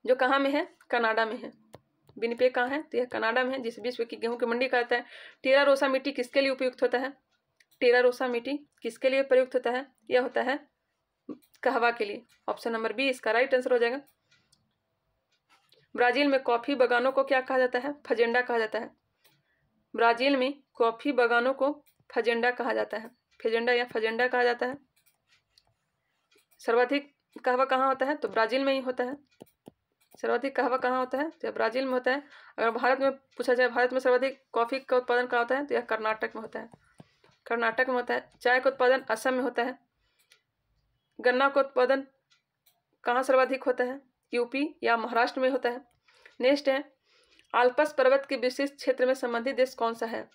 जो कहाँ में है कनाडा में है विनिपेग कहाँ है तो यह कनाडा में है जिस विश्व की गेहूं की मंडी कहा जाता है टेरा रोसा मिट्टी किसके लिए उपयुक्त होता है टेरा रोसा मिट्टी किसके लिए प्रयुक्त होता है यह होता है कहवा के लिए ऑप्शन नंबर बी इसका राइट आंसर हो जाएगा ब्राजील में कॉफ़ी बगानों को क्या कहा जाता है फजेंडा कहा जाता है ब्राजील में कॉफ़ी बगानों को फजेंडा कहा जाता है फजेंडा या फजेंडा कहा जाता है सर्वाधिक कहवा कहाँ होता है तो ब्राज़ील में ही होता है सर्वाधिक कहवा कहाँ होता है तो यह ब्राज़ील में होता है अगर भारत में पूछा जाए भारत में सर्वाधिक कॉफ़ी का उत्पादन कहाँ होता है तो यह कर्नाटक में होता है कर्नाटक में होता है चाय का उत्पादन असम में होता है गन्ना का उत्पादन कहाँ सर्वाधिक होता है यूपी या महाराष्ट्र में होता है नेक्स्ट है आल्पस पर्वत के विशेष क्षेत्र में संबंधित देश कौन सा है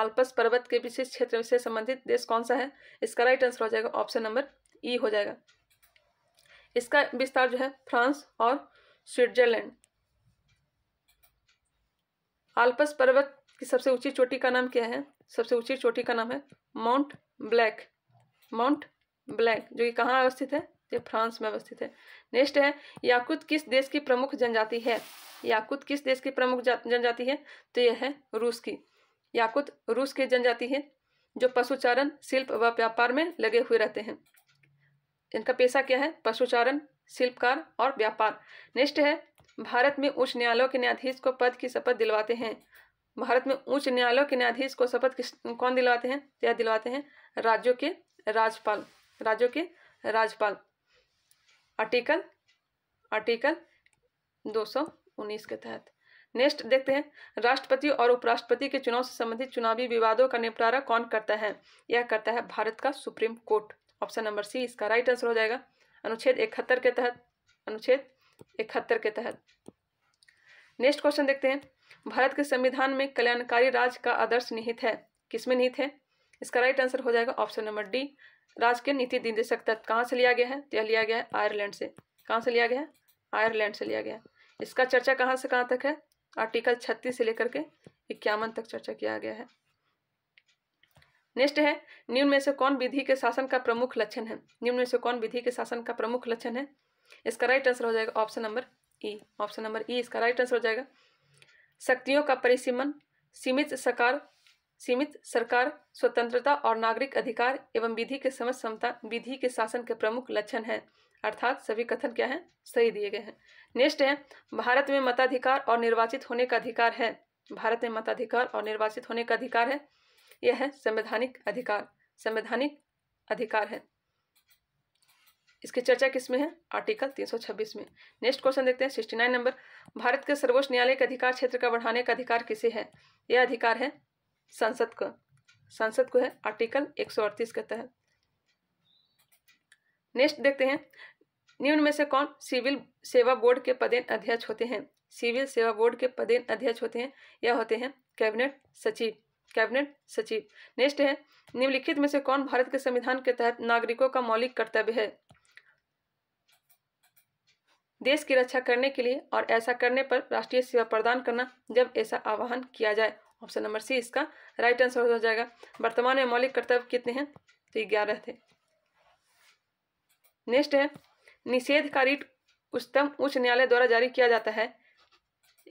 आल्पस पर्वत के विशेष क्षेत्र से संबंधित देश कौन सा है इसका राइट आंसर हो जाएगा ऑप्शन नंबर ई हो जाएगा इसका विस्तार जो है फ्रांस और स्विट्जरलैंड आल्पस पर्वत की सबसे ऊंची चोटी का नाम क्या है सबसे ऊंची चोटी का नाम है माउंट ब्लैक माउंट ब्लैक जो कि कहाँ अवस्थित है ये फ्रांस में अवस्थित है नेक्स्ट है याकूत किस देश की प्रमुख जनजाति है याकूत किस देश की प्रमुख जनजाति है तो यह है रूस की याकूत रूस की जनजाति है जो पशुचारण शिल्प व व्यापार में लगे हुए रहते हैं इनका पेशा क्या है पशुचारण शिल्पकार और व्यापार नेक्स्ट है भारत में उच्च न्यायालयों के न्यायाधीश को पद की शपथ दिलवाते हैं भारत में उच्च न्यायालयों के न्यायाधीश को शपथ कौन दिलवाते हैं यह दिलवाते हैं राज्यों के राज्यपाल राज्यों के राज्यपाल आर्टिकल आर्टिकल 219 के तहत नेक्स्ट देखते हैं राष्ट्रपति और उपराष्ट्रपति के चुनाव से संबंधित चुनावी विवादों का निपटारा कौन करता है यह करता है भारत का supreme court option number C इसका राइट आंसर हो जाएगा अनुच्छेद इकहत्तर के तहत अनुच्छेद इकहत्तर के तहत नेक्स्ट क्वेश्चन देखते हैं भारत के संविधान में कल्याणकारी राज्य का आदर्श निहित है किसमें निहित है इसका राइट आंसर हो जाएगा ऑप्शन नंबर डी राज के नीति निर्देशक तत्व कहाँ से लिया गया है यह लिया गया है आयरलैंड से कहाँ से लिया गया है आयरलैंड से लिया गया है इसका चर्चा कहाँ से कहाँ तक है आर्टिकल छत्तीस से लेकर के इक्यावन तक चर्चा किया गया है नेक्स्ट है निम्न में से कौन विधि के शासन का प्रमुख लक्षण है निम्न में से कौन विधि के शासन का प्रमुख लक्षण है इसका राइट आंसर हो जाएगा option number E option number E इसका राइट आंसर हो जाएगा शक्तियों का परिसीमन सीमित सरकार सीमित सरकार स्वतंत्रता और नागरिक अधिकार एवं विधि के समझ समता विधि के शासन के प्रमुख लक्षण है अर्थात सभी कथन क्या है सही दिए गए हैं नेक्स्ट है भारत में मताधिकार और निर्वाचित होने का अधिकार है भारत में मताधिकार और निर्वाचित होने का अधिकार है यह है संवैधानिक अधिकार संवैधानिक अधिकार है इसकी चर्चा किसमें है आर्टिकल 326 में नेक्स्ट क्वेश्चन देखते हैं नाइन नंबर भारत के सर्वोच्च न्यायालय के अधिकार क्षेत्र का बढ़ाने का अधिकार किसे है यह अधिकार है संसद को संसद को है आर्टिकल एक के तहत नेक्स्ट देखते हैं निम्न में से कौन सिविल सेवा बोर्ड के पदेन अध्यक्ष होते हैं सिविल सेवा बोर्ड के पदेन अध्यक्ष होते हैं यह होते हैं कैबिनेट सचिव कैबिनेट सचिव नेक्स्ट है निम्नलिखित में से कौन भारत के संविधान के तहत नागरिकों का मौलिक कर्तव्य है देश की रक्षा करने के लिए और ऐसा करने पर राष्ट्रीय सेवा प्रदान करना जब ऐसा आह्वान किया जाए ऑप्शन नंबर सी इसका राइट आंसर हो जाएगा वर्तमान में मौलिक कर्तव्य कितने हैं तो ग्यारह थे नेक्स्ट है निषेध का रिट उच्चतम उच्च न्यायालय द्वारा जारी किया जाता है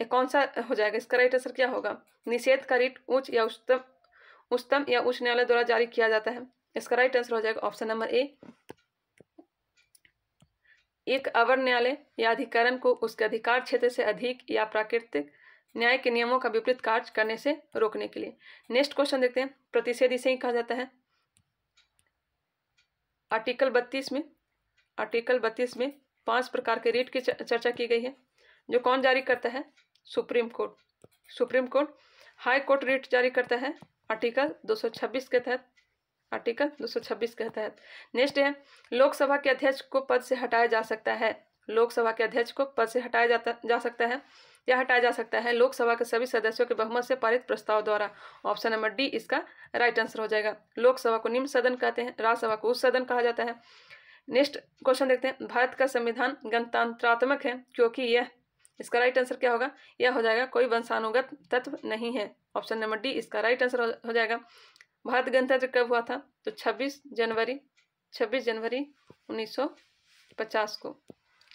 ये कौन सा हो जाएगा इसका राइट आंसर क्या होगा निषेध का रिट उच्च या उच्चतम उच्चतम या उच्च न्यायालय द्वारा जारी किया जाता है इसका राइट आंसर हो जाएगा ऑप्शन नंबर ए एक अवर न्यायालय या अधिकरण को उसके अधिकार क्षेत्र से अधिक या प्राकृतिक न्याय के नियमों का विपरीत कार्य करने से रोकने के लिए नेक्स्ट क्वेश्चन देखते हैं प्रतिषेध इसे ही कहा जाता है आर्टिकल बत्तीस में आर्टिकल बत्तीस में पांच प्रकार के रेट की चर्चा की गई है जो कौन जारी करता है supreme court supreme court high court writ जारी करता है आर्टिकल 226 के तहत आर्टिकल 226 के तहत नेक्स्ट है लोकसभा के अध्यक्ष को पद से हटाया जा सकता है लोकसभा के अध्यक्ष को पद से हटाया जाता जा सकता है या हटाया जा सकता है लोकसभा के सभी सदस्यों के बहुमत से पारित प्रस्ताव द्वारा ऑप्शन नंबर डी इसका राइट आंसर हो जाएगा लोकसभा को निम्न सदन कहते हैं राज्यसभा को उच्च सदन कहा जाता है नेक्स्ट क्वेश्चन देखते हैं भारत का संविधान गणतंत्रात्मक है क्योंकि यह इसका राइट आंसर क्या होगा यह हो जाएगा कोई वंशानुगत तत्व नहीं है ऑप्शन नंबर डी इसका राइट आंसर हो जाएगा भारत गणतंत्र कब हुआ था तो 26 जनवरी 26 जनवरी 1950 को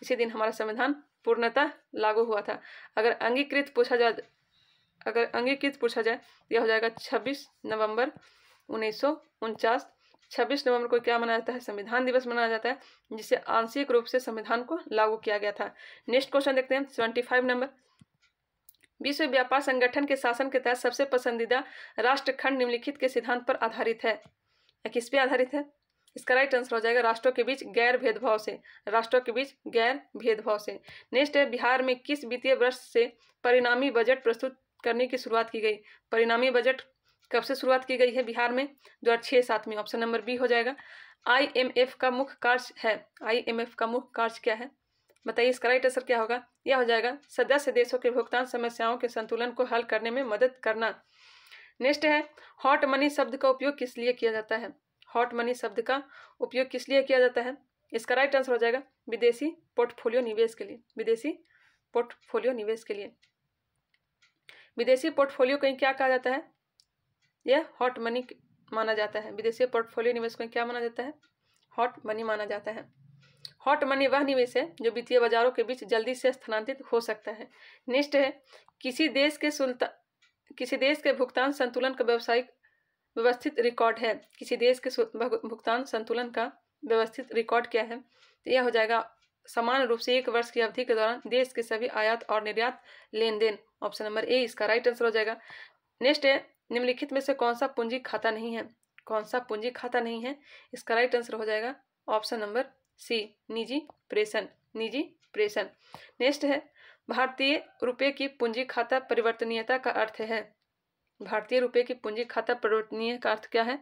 इसी दिन हमारा संविधान पूर्णतः लागू हुआ था अगर अंगीकृत पूछा जाए अगर अंगीकृत पूछा जाए यह हो जाएगा 26 नवंबर उन्नीस छब्बीस नवंबर को क्या मनाया जाता है संविधान दिवस मनाया जाता है जिसे आंशिक रूप से संविधान को लागू किया गया था नेक्स्ट क्वेश्चन देखते हैं फाइव नंबर विश्व व्यापार संगठन के शासन के तहत सबसे पसंदीदा राष्ट्रखंड निम्नलिखित के सिद्धांत पर आधारित है किस पे आधारित है इसका राइट आंसर हो जाएगा राष्ट्रों के बीच गैर भेदभाव से राष्ट्रों के बीच गैर भेदभाव से नेक्स्ट है बिहार में किस वित्तीय वर्ष से परिणामी बजट प्रस्तुत करने की शुरुआत की गई परिणामी बजट कब से शुरुआत की गई है बिहार में दो हज़ार छः सात में ऑप्शन नंबर बी हो जाएगा आईएमएफ का मुख्य कार्य है आईएमएफ का मुख्य कार्य क्या है बताइए इसका राइट आंसर क्या होगा यह हो जाएगा सदस्य देशों के भुगतान समस्याओं के संतुलन को हल करने में मदद करना नेक्स्ट है हॉट मनी शब्द का उपयोग किस लिए किया जाता है हॉट मनी शब्द का उपयोग किस लिए किया जाता है इसका राइट आंसर हो जाएगा विदेशी पोर्टफोलियो निवेश के लिए विदेशी पोर्टफोलियो निवेश के लिए विदेशी पोर्टफोलियो कहीं क्या कहा जाता है यह हॉट मनी माना जाता है विदेशी पोर्टफोलियो निवेश को क्या माना जाता है हॉट मनी माना जाता है हॉट मनी वह निवेश है जो वित्तीय बाजारों के बीच जल्दी से स्थानांतरित हो सकता है नेक्स्ट है किसी देश के सुल्ता किसी देश के भुगतान संतुलन का व्यवसायिक व्यवस्थित रिकॉर्ड है किसी देश के भुगतान संतुलन का व्यवस्थित रिकॉर्ड क्या है तो यह हो जाएगा समान रूप से एक वर्ष की अवधि के दौरान देश के सभी आयात और निर्यात लेन देन ऑप्शन नंबर ए इसका राइट आंसर हो जाएगा नेक्स्ट है निम्नलिखित में से कौन सा पूंजी खाता नहीं है कौन सा पूंजी खाता नहीं है इसका राइट आंसर हो जाएगा ऑप्शन नंबर सी निजी प्रेषण निजी प्रेषण नेक्स्ट है भारतीय रुपये की पूंजी खाता परिवर्तनीयता का अर्थ है भारतीय रुपये की पूंजी खाता परिवर्तनीय का अर्थ क्या है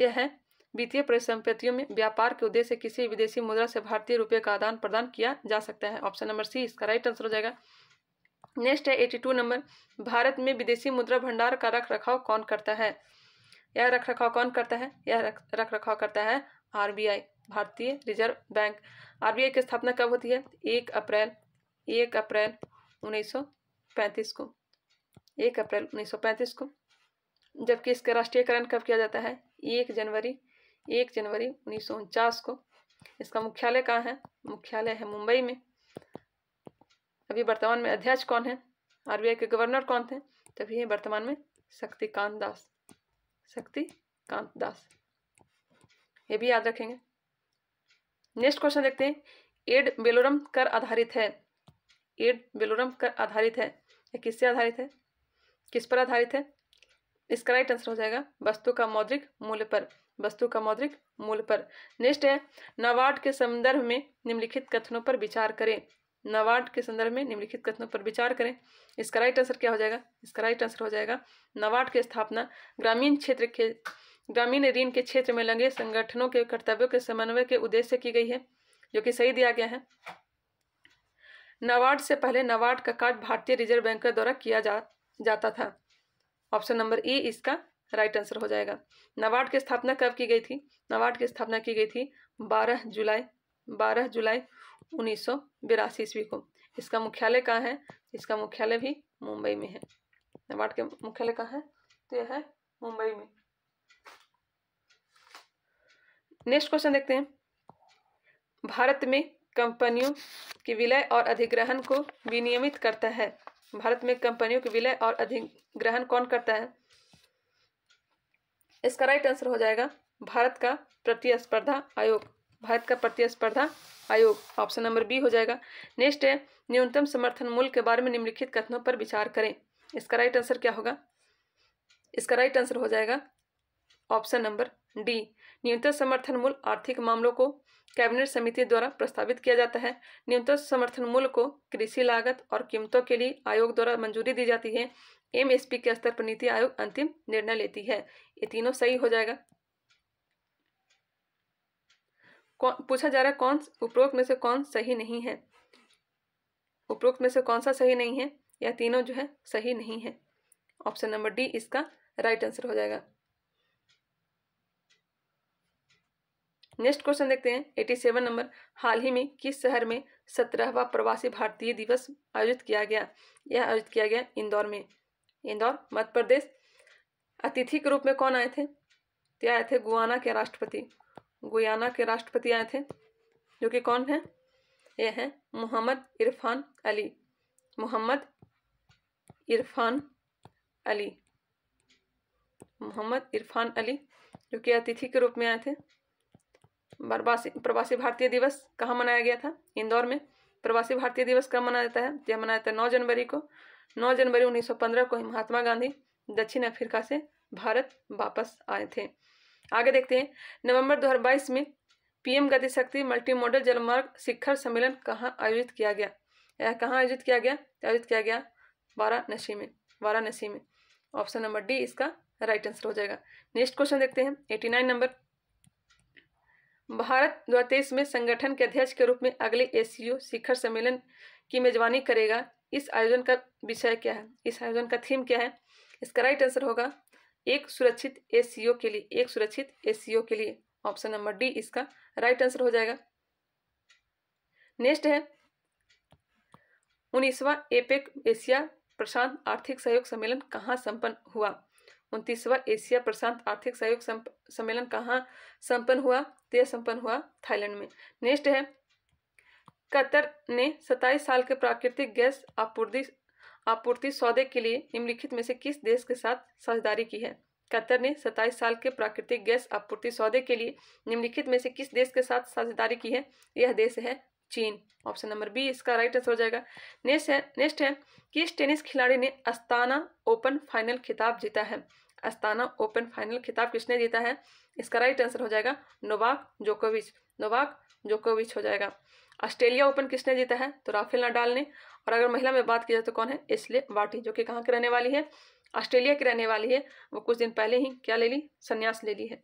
यह है वित्तीय परिसंपत्तियों में व्यापार के उद्देश्य किसी विदेशी मुद्रा से भारतीय रुपये का आदान प्रदान किया जा सकता है ऑप्शन नंबर सी इसका राइट आंसर हो जाएगा नेक्स्ट है एटी टू नंबर भारत में विदेशी मुद्रा भंडार का रख रखाव कौन करता है यह रख रखाव कौन करता है यह रख रखाव करता है आरबीआई भारतीय रिजर्व बैंक आरबीआई की स्थापना कब होती है एक अप्रैल एक अप्रैल उन्नीस को एक अप्रैल उन्नीस को जबकि इसका राष्ट्रीयकरण कब किया जाता है एक जनवरी एक जनवरी उन्नीस को इसका मुख्यालय कहाँ है मुख्यालय है मुंबई में अभी वर्तमान में अध्यक्ष कौन है आरबीआई के गवर्नर कौन थे तभी है वर्तमान में शक्तिकांत दास शक्तिकांत दास ये भी याद रखेंगे नेक्स्ट क्वेश्चन देखते हैं एड बेलोरम कर आधारित है एड बेलोरम कर आधारित है यह किससे आधारित है किस पर आधारित है इसका राइट आंसर हो जाएगा वस्तु का मौद्रिक मूल्य पर वस्तु का मौद्रिक मूल्य पर नेक्स्ट है नाबार्ड के संदर्भ में निम्नलिखित कथनों पर विचार करें नवाड के संदर्भ में निम्नलिखित कथनों पर विचार करें इसका राइट आंसर क्या हो जाएगा इसका राइट आंसर हो जाएगा नवाड की स्थापना ग्रामीण क्षेत्र के ग्रामीण ऋण के क्षेत्र में लगे संगठनों के कर्तव्यों के समन्वय के उद्देश्य से की गई है जो कि सही दिया गया है नवाड से पहले नवाड का कार्य भारतीय रिजर्व बैंक के द्वारा किया जा जाता था ऑप्शन नंबर ए इसका राइट आंसर हो जाएगा नवाड की स्थापना कब की गई थी नवाड की स्थापना की गई थी बारह जुलाई बारह जुलाई उन्नीस सौ बिरासी ईस्वी को इसका मुख्यालय कहाँ है इसका मुख्यालय भी मुंबई में है नाबार्ड के मुख्यालय कहाँ है तो यह है मुंबई में नेक्स्ट क्वेश्चन देखते हैं भारत में कंपनियों के विलय और अधिग्रहण को विनियमित करता है भारत में कंपनियों के विलय और अधिग्रहण कौन करता है इसका राइट आंसर हो जाएगा भारत का प्रतिस्पर्धा आयोग भारत का प्रतिस्पर्धा आयोग ऑप्शन नंबर बी हो जाएगा नेक्स्ट है न्यूनतम समर्थन मूल्य के बारे में निम्नलिखित कथनों पर विचार करें इसका राइट आंसर क्या होगा इसका राइट आंसर हो जाएगा ऑप्शन नंबर डी न्यूनतम समर्थन मूल्य आर्थिक मामलों को कैबिनेट समिति द्वारा प्रस्तावित किया जाता है न्यूनतम समर्थन मूल्य को कृषि लागत और कीमतों के लिए आयोग द्वारा मंजूरी दी जाती है एमएसपी के स्तर पर नीति आयोग अंतिम निर्णय लेती है ये तीनों सही हो जाएगा पूछा जा रहा है कौन उपरोक्त में से कौन सही नहीं है उपरोक्त में से कौन सा सही नहीं है या तीनों जो है सही नहीं है ऑप्शन नंबर डी इसका राइट आंसर हो जाएगा नेक्स्ट क्वेश्चन देखते हैं एटी सेवन नंबर हाल ही में किस शहर में सत्रहवा प्रवासी भारतीय दिवस आयोजित किया गया यह आयोजित किया गया इंदौर में इंदौर मध्य प्रदेश अतिथि के रूप में कौन आए थे तो आए थे गुआना के राष्ट्रपति गुयाना के राष्ट्रपति आए थे जो कि कौन है ये हैं मोहम्मद इरफान अली मोहम्मद इरफान अली मोहम्मद इरफान अली जो कि अतिथि के रूप में आए थे प्रवासी प्रवासी भारतीय दिवस कहाँ मनाया गया था इंदौर में प्रवासी भारतीय दिवस कब मनाया जाता है यह मनाया जाता है नौ जनवरी को नौ जनवरी 1915 को महात्मा गांधी दक्षिण अफ्रीका से भारत वापस आए थे आगे देखते हैं नवंबर 2022 में पीएम गतिशक्ति मल्टी मॉडल जलमार्ग शिखर सम्मेलन कहाँ आयोजित किया गया यह कहाँ आयोजित किया गया आयोजित किया गया वाराणसी में वाराणसी में ऑप्शन नंबर डी इसका राइट आंसर हो जाएगा नेक्स्ट क्वेश्चन देखते हैं एटी नाइन नंबर भारत दो में संगठन के अध्यक्ष के रूप में अगले एसीओ शिखर सम्मेलन की मेजबानी करेगा इस आयोजन का विषय क्या है इस आयोजन का थीम क्या है इसका राइट आंसर होगा एक सुरक्षित ए के लिए एक सुरक्षित ए के लिए ऑप्शन नंबर डी इसका राइट आंसर हो जाएगा नेक्स्ट है उन्नीसवा एपेक एशिया प्रशांत आर्थिक सहयोग सम्मेलन कहाँ संपन्न हुआ उनतीसवा एशिया प्रशांत आर्थिक सहयोग सम्मेलन कहाँ संपन्न हुआ तो यह संपन्न हुआ थाईलैंड में नेक्स्ट है कतर ने 27 साल के प्राकृतिक गैस आपूर्ति आपूर्ति सौदे के लिए निम्नलिखित में से किस देश के साथ साझेदारी की है कतर ने 27 साल के प्राकृतिक गैस आपूर्ति सौदे के लिए निम्नलिखित में से किस देश के साथ साझेदारी की है यह देश है चीन ऑप्शन नंबर बी इसका राइट आंसर हो जाएगा नेक्स्ट है नेक्स्ट है किस टेनिस खिलाड़ी ने अस्ताना ओपन फाइनल खिताब जीता है अस्ताना ओपन फाइनल खिताब किसने जीता है इसका राइट आंसर हो जाएगा नोवाक जोकोविच नोवाक जोकोविच हो जाएगा ऑस्ट्रेलिया ओपन किसने जीता है तो राफेल नडाल ने और अगर महिला में बात की जाए तो कौन है इसलिए वाटी जो कि कहाँ की रहने वाली है ऑस्ट्रेलिया की रहने वाली है वो कुछ दिन पहले ही क्या ले ली संन्यास ले ली है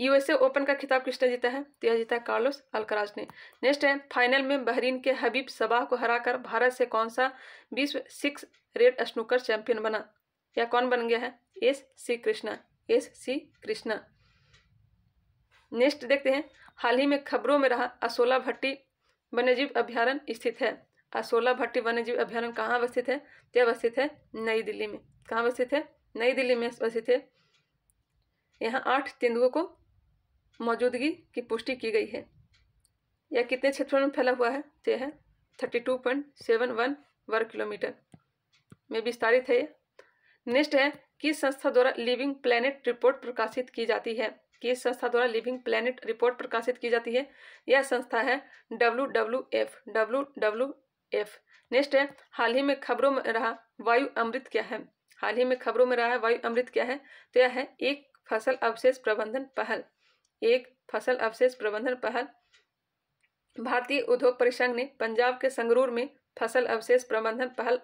यूएसए ओपन का खिताब किसने जीता है तो यह जीता है कार्लोस अलकराज ने नेक्स्ट है फाइनल में बहरीन के हबीब सबाह को हराकर भारत से कौन सा विश्व सिक्स रेड स्नूकर चैंपियन बना या कौन बन गया है S C Krishna S C Krishna next देखते हैं हाल ही में खबरों में रहा असोला भट्टी वन्यजीव अभ्यारण्य स्थित है असोला भट्टी वन्यजीव अभ्यारण कहाँ अवस्थित है यह अवस्थित है नई दिल्ली में कहाँ अवस्थित है नई दिल्ली में अवस्थित है यहाँ आठ तेंदुओं को मौजूदगी की पुष्टि की गई है यह कितने क्षेत्रों में फैला हुआ है तो यह thirty two point seven one वर्ग किलोमीटर में विस्तारित है नेक्स्ट है किस संस्था द्वारा लिविंग प्लैनेट रिपोर्ट प्रकाशित की जाती है की संस्था द्वारा लिविंग प्लैनेट रिपोर्ट प्रकाशित की जाती है यह संस्था है W W F W W F next है हाल ही में खबरों में रहा वायु अमृत क्या है हाल ही में खबरों में रहा है वायु अमृत क्या है तो यह है एक फसल अवशेष प्रबंधन पहल एक फसल अवशेष प्रबंधन पहल भारतीय उद्योग परिसंघ ने पंजाब के संगरूर में फसल अवशेष प्रबंधन पहल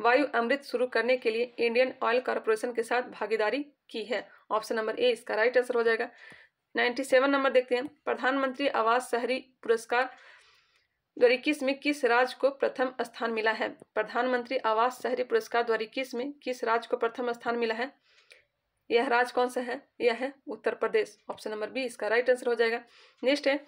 वायु अमृत शुरू करने के लिए इंडियन ऑयल कॉरपोरेशन के साथ भागीदारी की है ऑप्शन नंबर ए इसका राइट आंसर हो जाएगा 97 नंबर देखते हैं प्रधानमंत्री आवास शहरी पुरस्कार दो में किस राज्य को प्रथम स्थान मिला है प्रधानमंत्री आवास शहरी पुरस्कार दो में किस राज्य को प्रथम स्थान मिला है यह राज्य कौन सा है यह है Uttar Pradesh option number B इसका राइट आंसर हो जाएगा नेक्स्ट है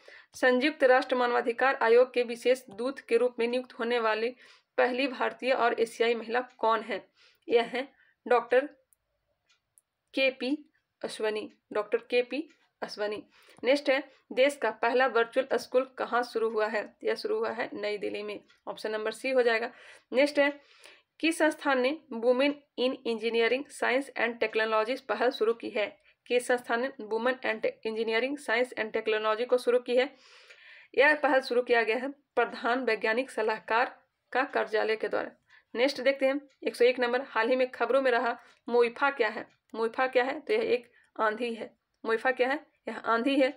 संयुक्त राष्ट्र मानवाधिकार आयोग के विशेष दूत के रूप में नियुक्त होने वाले पहली भारतीय और एशियाई महिला कौन है यह है doctor K P Ashwani doctor K P Ashwani next है देश का पहला वर्चुअल स्कूल कहाँ शुरू हुआ है यह शुरू हुआ है नई दिल्ली में ऑप्शन नंबर सी हो जाएगा नेक्स्ट है किस संस्थान ने women in engineering science and technology पहल शुरू की है किस संस्थान ने women and engineering science and technology को शुरू की है यह पहल शुरू किया गया है प्रधान वैज्ञानिक सलाहकार का कार्यालय के द्वारा नेक्स्ट देखते हैं एक सौ एक नंबर हाल ही में खबरों में रहा मोइफा क्या है मोइफा क्या है तो यह एक आंधी है मोइफा क्या है यह आंधी है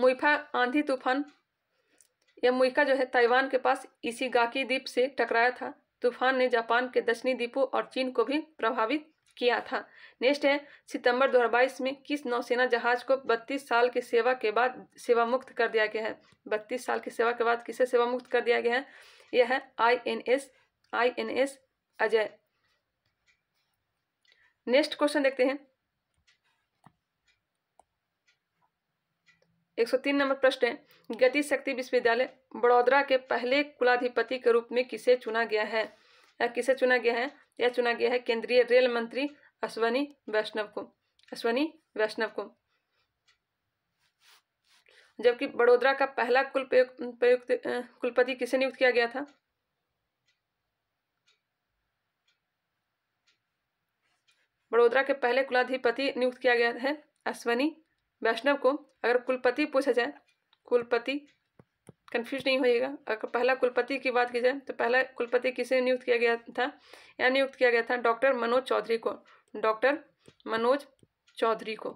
मोइफा आंधी तूफान यह मोइका जो है ताइवान के पास इसी गाकी द्वीप से टकराया था तूफान ने जापान के दक्षिणी द्वीपों और चीन को भी प्रभावित किया था नेक्स्ट है सितंबर 2022 में किस नौसेना जहाज को 32 साल की सेवा के बाद सेवा मुक्त कर दिया गया है 32 साल की सेवा के बाद किसे सेवा मुक्त कर दिया गया है यह है INS INS Ajay next question देखते हैं 103 नंबर प्रश्न है गति शक्ति विश्वविद्यालय बड़ोदरा के पहले कुलाधिपति के रूप में किसे चुना गया है या किसे चुना गया है यह चुना गया है केंद्रीय रेल मंत्री अश्वनी वैष्णव को अश्वनी वैष्णव को जबकि बड़ोदरा का पहला कुलपयुक्त कुलपति किसे नियुक्त किया गया था बड़ोदरा के पहले कुलाधिपति नियुक्त किया गया है अश्वनी वैष्णव को अगर कुलपति पूछा जाए कुलपति कन्फ्यूज नहीं होइएगा अगर पहला कुलपति की बात की जाए तो पहला कुलपति किसे नियुक्त किया गया था या नियुक्त किया गया था डॉक्टर मनोज चौधरी को डॉक्टर मनोज चौधरी को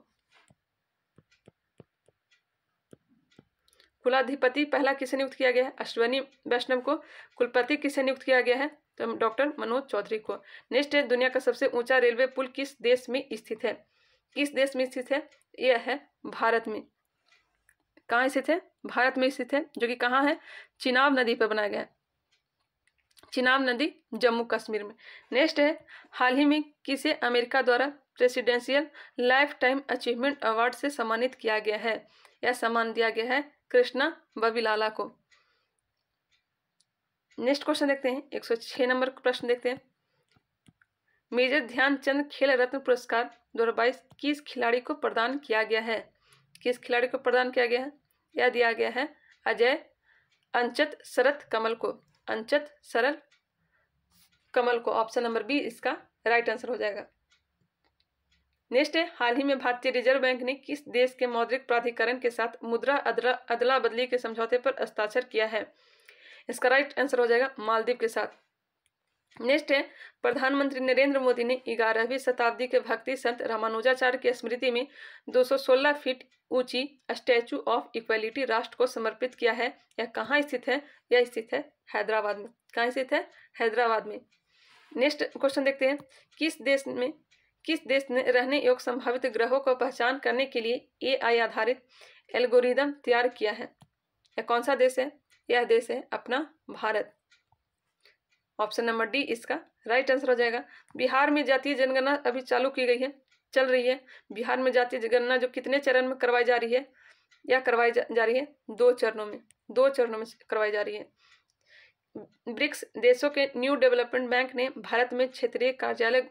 कुलाधिपति पहला किसे नियुक्त किया गया है अश्वनी वैष्णव को कुलपति किसे नियुक्त किया गया है तो डॉक्टर मनोज चौधरी को नेक्स्ट है दुनिया का सबसे ऊंचा रेलवे पुल किस देश में स्थित है किस देश में स्थित है यह है भारत में कहाँ स्थित है भारत में स्थित है जो कि कहाँ है चिनाब नदी पर बनाया गया है चिनाब नदी जम्मू कश्मीर में नेक्स्ट है हाल ही में किसे अमेरिका द्वारा presidential life time achievement award से सम्मानित किया गया है या सम्मान दिया गया है कृष्णा बबीलाला को नेक्स्ट क्वेश्चन देखते हैं एक सौ छह नंबर प्रश्न देखते हैं मेजर ध्यानचंद खेल रत्न पुरस्कार दो हजार बाईस किस खिलाड़ी को प्रदान किया गया है किस खिलाड़ी को प्रदान किया गया है यह दिया गया है अजय अंचत शरत कमल को अंचत सरल कमल को ऑप्शन नंबर बी इसका राइट आंसर हो जाएगा नेक्स्ट है हाल ही में भारतीय रिजर्व बैंक ने किस देश के मौद्रिक प्राधिकरण के साथ मुद्रा अदला, अदला बदली के समझौते पर हस्ताक्षर किया है इसका राइट आंसर हो जाएगा मालदीव के साथ नेक्स्ट है प्रधानमंत्री नरेंद्र मोदी ने ग्यारहवीं शताब्दी के भक्ति संत रामानुजाचार्य की स्मृति में 216 फीट ऊंची स्टैचू ऑफ इक्वलिटी राष्ट्र को समर्पित किया है यह कहाँ स्थित है यह स्थित है हैदराबाद में कहाँ स्थित है हैदराबाद में नेक्स्ट क्वेश्चन देखते हैं किस देश में किस देश ने रहने योग्य संभावित ग्रहों को पहचान करने के लिए ए आधारित एल्गोरिदम तैयार किया है यह कौन सा देश है यह देश है अपना भारत ऑप्शन नंबर डी इसका राइट आंसर हो जाएगा बिहार में जातीय जनगणना अभी चालू की गई है चल रही है बिहार में जातीय जनगणना जो कितने चरण में करवाई जा रही है या करवाई जा, जा रही है दो चरणों में दो चरणों में करवाई जा रही है ब्रिक्स देशों के न्यू डेवलपमेंट बैंक ने भारत में क्षेत्रीय कार्यालय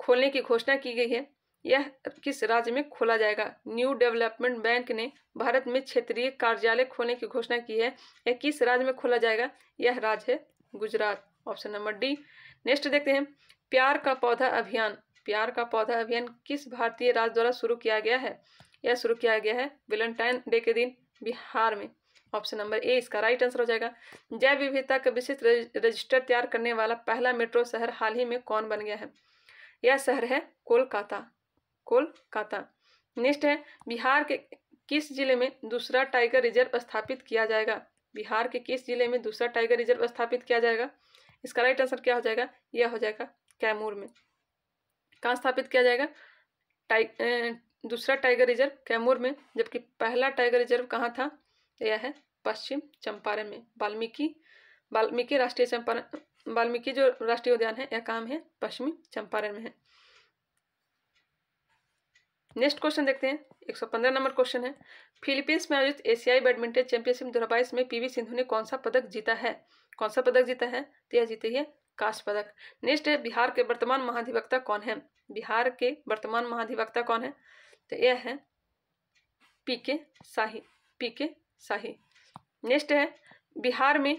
खोलने की घोषणा की गई है यह किस राज्य में खोला जाएगा न्यू डेवलपमेंट बैंक ने भारत में क्षेत्रीय कार्यालय खोलने की घोषणा की है यह किस राज्य में खोला जाएगा यह राज्य है Gujarat option number D next देखते हैं प्यार का पौधा अभियान प्यार का पौधा अभियान किस भारतीय राज्य द्वारा शुरू किया गया है यह शुरू किया गया है वेलेंटाइन डे के दिन बिहार में ऑप्शन नंबर ए इसका राइट आंसर हो जाएगा जैव विविधता का विशिष्ट रजिस्टर तैयार करने वाला पहला मेट्रो शहर हाल ही में कौन बन गया है यह शहर है कोलकाता कोलकाता नेक्स्ट है बिहार के किस जिले में दूसरा टाइगर रिजर्व स्थापित किया जाएगा बिहार के किस जिले में दूसरा टाइगर रिजर्व स्थापित किया जाएगा इसका राइट आंसर क्या हो जाएगा यह हो जाएगा कैमूर में कहाँ स्थापित किया जाएगा टाइ दूसरा टाइगर रिजर्व कैमूर में जबकि पहला टाइगर रिजर्व कहाँ था यह है पश्चिम चंपारण में वाल्मीकि वाल्मीकि राष्ट्रीय चंपारण वाल्मीकि जो राष्ट्रीय उद्यान है यह काम है पश्चिमी चंपारण में है नेक्स्ट क्वेश्चन देखते हैं 115 नंबर क्वेश्चन है फिलीपींस में आयोजित एशियाई बैडमिंटन चैंपियनशिप दो में पीवी सिंधु ने कौन सा पदक जीता है कौन सा पदक जीता है तो यह जीते है कास्ट पदक नेक्स्ट है बिहार के वर्तमान महाधिवक्ता कौन है बिहार के वर्तमान महाधिवक्ता कौन है तो यह है पी के शाही पी के शाही नेक्स्ट है बिहार में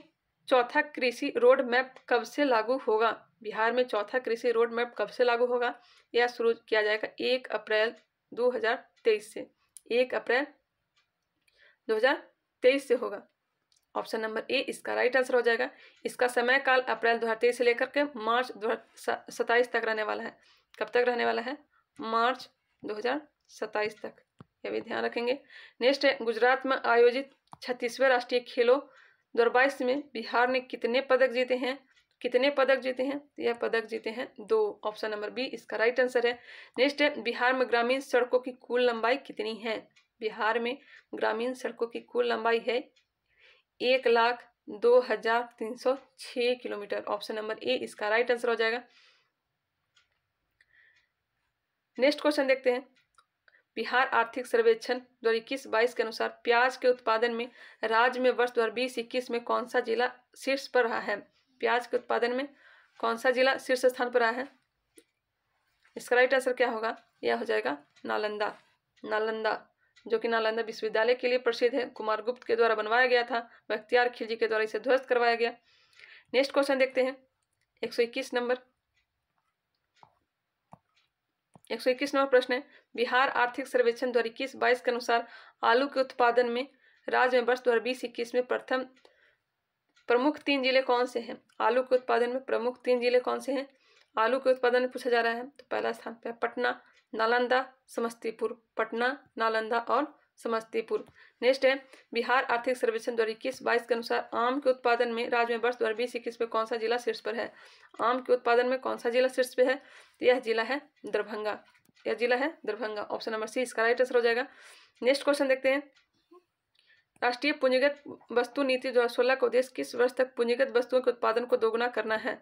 चौथा कृषि रोड मैप कब से लागू होगा बिहार में चौथा कृषि रोड मैप कब से लागू होगा यह शुरू किया जाएगा एक अप्रैल 2023 से एक अप्रैल 2023 से होगा ऑप्शन नंबर ए इसका राइट आंसर हो जाएगा इसका समय काल अप्रैल दो से लेकर के मार्च दो तक रहने वाला है कब तक रहने वाला है मार्च दो तक ये भी ध्यान रखेंगे नेक्स्ट है गुजरात में आयोजित छत्तीसवें राष्ट्रीय खेलों दो में बिहार ने कितने पदक जीते हैं कितने पदक जीते हैं यह पदक जीते हैं दो ऑप्शन नंबर बी इसका राइट आंसर है नेक्स्ट है बिहार में ग्रामीण सड़कों की कुल लंबाई कितनी है बिहार में ग्रामीण सड़कों की कुल लंबाई है एक लाख दो हजार तीन सौ छह किलोमीटर ऑप्शन नंबर ए इसका राइट आंसर हो जाएगा नेक्स्ट क्वेश्चन देखते हैं बिहार आर्थिक सर्वेक्षण दो हजार इक्कीस बाईस के अनुसार प्याज के उत्पादन में राज्य में वर्ष दो हजार बीस इक्कीस में कौन सा जिला शीर्ष पर रहा है प्याज के उत्पादन में कौन सा जिला शीर्ष स्थान पर रहा है इसका राइट आंसर क्या होगा यह हो जाएगा नालंदा नालंदा जो कि नालंदा विश्वविद्यालय के लिए प्रसिद्ध है कुमार गुप्त के द्वारा बनवाया गया था बख्तियार खिलजी के द्वारा इसे ध्वस्त करवाया गया नेक्स्ट क्वेश्चन देखते हैं 121 नंबर 121 नंबर प्रश्न है बिहार आर्थिक सर्वेक्षण दो हज़ार इक्कीस बाईस के अनुसार आलू के उत्पादन में राज्य में वर्ष दो हज़ार बीस इक्कीस में प्रथम प्रमुख तीन जिले कौन से हैं आलू के उत्पादन में प्रमुख तीन जिले कौन से हैं आलू के उत्पादन में पूछा जा रहा है तो पहला स्थान पर पटना नालंदा समस्तीपुर पटना नालंदा और समस्तीपुर नेक्स्ट है बिहार आर्थिक सर्वेक्षण दो हजार इक्कीस बाईस के अनुसार आम के उत्पादन में राज्य में वर्ष दो हजार बीस इक्कीस में कौन सा जिला शीर्ष पर है आम के उत्पादन में कौन सा जिला शीर्ष पर है तो यह जिला है दरभंगा यह जिला है दरभंगा ऑप्शन नंबर सी इसका राइट आंसर हो जाएगा नेक्स्ट क्वेश्चन देखते हैं राष्ट्रीय पूंजीगत वस्तु नीति दो हजार सोलह को देश किस वर्ष तक पूंजीगत वस्तुओं के उत्पादन को दोगुना करना है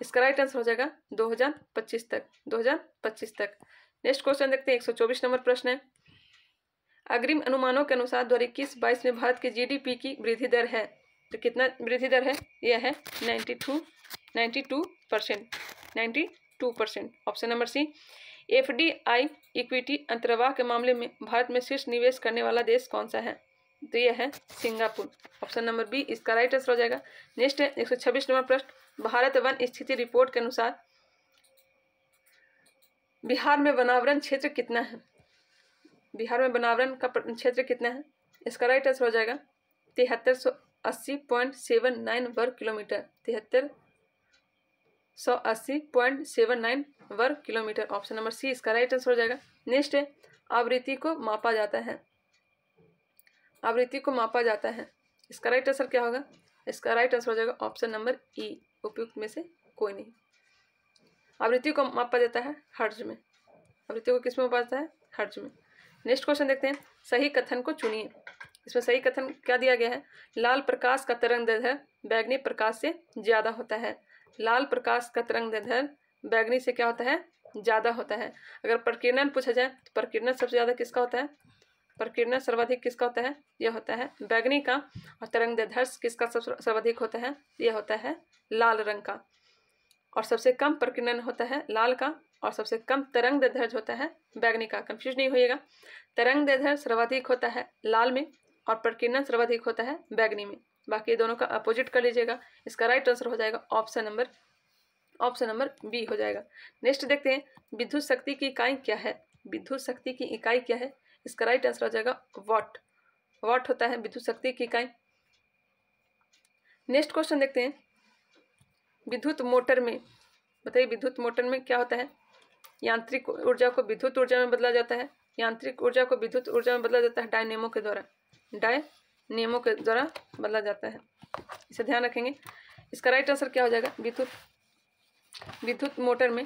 इसका राइट आंसर हो जाएगा 2025 तक 2025 तक नेक्स्ट क्वेश्चन देखते हैं 124 नंबर प्रश्न है अग्रिम अनुमानों के अनुसार दो इक्कीस बाईस में भारत की जीडीपी की वृद्धि दर है तो कितना वृद्धि दर है यह है ninety two ninety two percent ninety two percent option number C F D I equity अंतर्वाह के मामले में भारत में शीर्ष निवेश करने वाला देश कौन सा है तो यह है सिंगापुर ऑप्शन नंबर बी इसका राइट आंसर हो जाएगा नेक्स्ट है एक सौ छब्बीस नंबर प्रश्न भारत वन स्थिति रिपोर्ट के अनुसार बिहार में वनावरण क्षेत्र कितना है बिहार में वनावरण का क्षेत्र कितना है इसका राइट आंसर हो जाएगा तिहत्तर सौ अस्सी पॉइंट सेवन नाइन वर्ग किलोमीटर तिहत्तर सौ अस्सी पॉइंट सेवन नाइन वर्ग किलोमीटर ऑप्शन नंबर सी इसका राइट आंसर हो जाएगा नेक्स्ट है आवृत्ति को मापा जाता है आवृत्ति को मापा जाता है इसका राइट आंसर क्या होगा इसका राइट आंसर हो जाएगा ऑप्शन नंबर ई उपयुक्त में से कोई नहीं आवृत्ति को मापा जाता है हर्ज में आवृत्ति को किस में मापा जाता है हर्ज में नेक्स्ट क्वेश्चन देखते हैं सही कथन को चुनिए इसमें सही कथन क्या दिया गया है लाल प्रकाश का तरंग दधर बैगनी प्रकाश से ज़्यादा होता है लाल प्रकाश का तरंग दधर बैगनी से क्या होता है ज़्यादा होता है अगर प्रकीर्णन पूछा जाए तो प्रकीर्णन सबसे ज़्यादा किसका होता है प्रकीर्णन सर्वाधिक किसका होता है यह होता है बैगनी का और तरंग दर्श किसका सर्वाधिक होता है यह होता है लाल रंग का और सबसे कम प्रकीर्णन होता है लाल का और सबसे कम तरंग दर्ज होता है बैगनी का कंफ्यूज नहीं होइएगा तरंग दर्ज सर्वाधिक होता है लाल में और प्रकीर्णन सर्वाधिक होता है बैगनी में बाकी दोनों का अपोजिट कर लीजिएगा इसका राइट आंसर हो जाएगा option number option number B हो जाएगा नेक्स्ट देखते हैं विद्युत शक्ति की इकाई क्या है विद्युत शक्ति की इकाई क्या है इसका राइट आंसर हो जाएगा वॉट वॉट होता है विद्युत शक्ति की इकाई नेक्स्ट क्वेश्चन देखते हैं विद्युत मोटर में बताइए विद्युत मोटर में क्या होता है यांत्रिक ऊर्जा को विद्युत ऊर्जा में बदला जाता है यांत्रिक ऊर्जा को विद्युत ऊर्जा में बदला जाता है डायनेमो के द्वारा डाय नियमों के द्वारा बदला जाता है इसे ध्यान रखेंगे इसका राइट आंसर क्या हो जाएगा विद्युत विद्युत मोटर में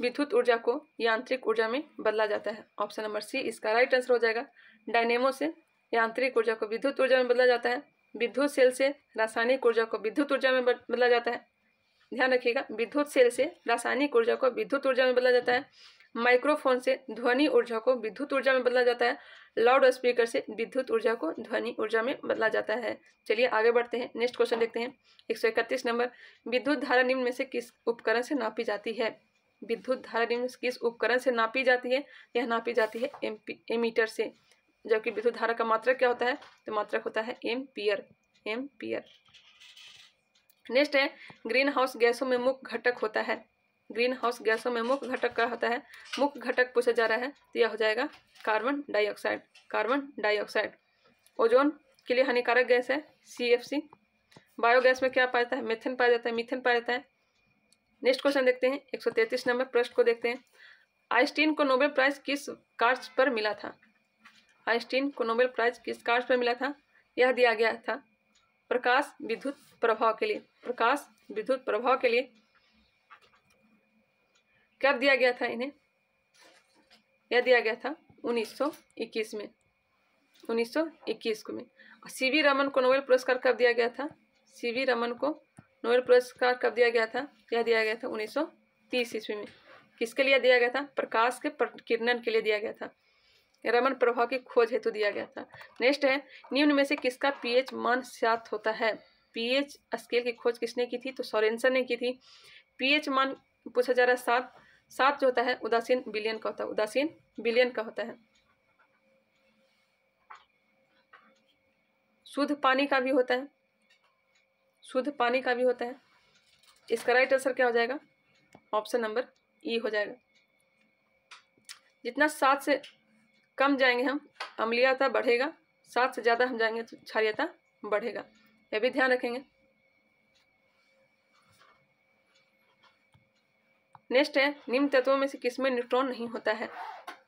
विद्युत ऊर्जा को यांत्रिक ऊर्जा में बदला जाता है ऑप्शन नंबर सी इसका राइट आंसर हो जाएगा डायनेमो से यांत्रिक ऊर्जा को विद्युत ऊर्जा में बदला जाता है विद्युत सेल से रासायनिक ऊर्जा को विद्युत ऊर्जा में बदला जाता है ध्यान रखिएगा विद्युत सेल से रासायनिक ऊर्जा को विद्युत ऊर्जा में बदला जाता है माइक्रोफोन से ध्वनि ऊर्जा को विद्युत ऊर्जा में बदला जाता है लाउड स्पीकर से विद्युत ऊर्जा को ध्वनि ऊर्जा में बदला जाता है चलिए आगे बढ़ते हैं नेक्स्ट क्वेश्चन देखते हैं एक नंबर विद्युत धारा निम्न में से किस उपकरण से नापी जाती है विद्युत धारा निम्न किस उपकरण से नापी जाती है यह नापी जाती है एम एमीटर से जबकि विद्युत धारा का मात्रक क्या होता है तो मात्रक होता है एम पियर नेक्स्ट है ग्रीन हाउस गैसों में मुख्य घटक होता है ग्रीन हाउस गैसों में मुख्य घटक क्या होता है मुख्य घटक पूछा जा रहा है तो यह हो जाएगा carbon dioxide carbon dioxide ozone के लिए हानिकारक गैस है सी एफ सी बायोगैस में क्या पाया जाता है मेथेन पाया जाता है मिथेन पाया जाता है नेक्स्ट क्वेश्चन देखते हैं एक नंबर प्रश्न को देखते हैं आइंस्टीन को नोबेल प्राइज किस कार्य पर मिला था आइंस्टीन को नोबेल प्राइज किस कार्य पर मिला था यह दिया गया था प्रकाश विद्युत प्रभाव के लिए प्रकाश विद्युत प्रभाव के लिए कब दिया गया था इन्हें यह दिया गया था 1921 में 1921 को में सी वी रमन को नोबेल पुरस्कार कब दिया गया था सी वी रमन को नोबेल पुरस्कार कब दिया गया था यह दिया गया था 1930 ईस्वी में किसके लिए दिया गया था प्रकाश के प्रकीर्णन के लिए दिया गया था रमन प्रभाव की खोज हेतु दिया गया था नेक्स्ट है निम्न में से किसका पीएच मान सात होता है पीएच स्केल की खोज किसने की थी तो सोरेंसन ने की थी पीएच मान पूछा जा रहा है सात सात जो होता है उदासीन बिलियन का होता है उदासीन बिलियन का होता है शुद्ध पानी का भी होता है शुद्ध पानी का भी होता है इसका राइट आंसर क्या हो जाएगा ऑप्शन नंबर ई हो जाएगा जितना सात से कम जाएंगे हम अम्लीयता बढ़ेगा सात से ज़्यादा हम जाएंगे तो क्षारियता बढ़ेगा यह भी ध्यान रखेंगे नेक्स्ट है निम्न तत्वों में से किसमें न्यूट्रॉन नहीं होता है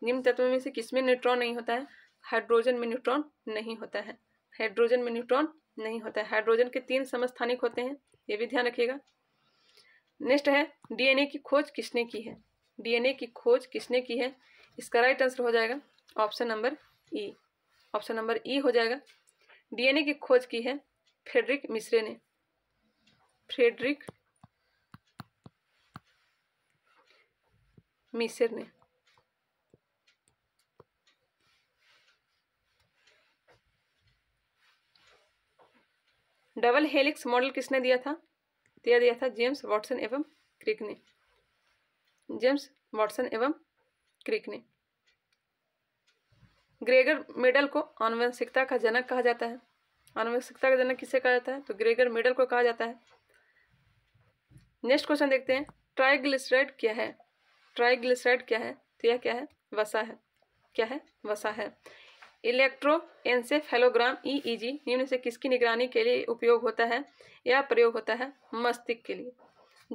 निम्न तत्वों में से किसमें न्यूट्रॉन नहीं होता है हाइड्रोजन में न्यूट्रॉन नहीं होता है हाइड्रोजन में न्यूट्रॉन नहीं होता है हाइड्रोजन के तीन समस्थानिक होते हैं ये भी ध्यान रखिएगा नेक्स्ट है डीएनए की खोज किसने की है डीएनए की खोज किसने की है इसका राइट आंसर हो जाएगा option number E option number E हो जाएगा डीएनए की खोज की है फ्रेडरिक मिश्रे ने फ्रेडरिक मिश्र ने डबल हेलिक्स मॉडल किसने दिया था दिया दिया था जेम्स वॉटसन एवं क्रिक ने जेम्स वॉटसन एवं क्रिक ने ग्रेगर मेडल को आनुवंशिकता का जनक कहा जाता है आनुवंशिकता का जनक किसे कहा जाता है तो ग्रेगर मेडल को कहा जाता है नेक्स्ट क्वेश्चन देखते हैं ट्राइग्लिसराइड क्या है ट्राइग्लिसराइड क्या है तो यह क्या है वसा है क्या है वसा है electroencephalogram EEG e e निम्न से किसकी निगरानी के लिए उपयोग होता है या प्रयोग होता है मस्तिष्क के लिए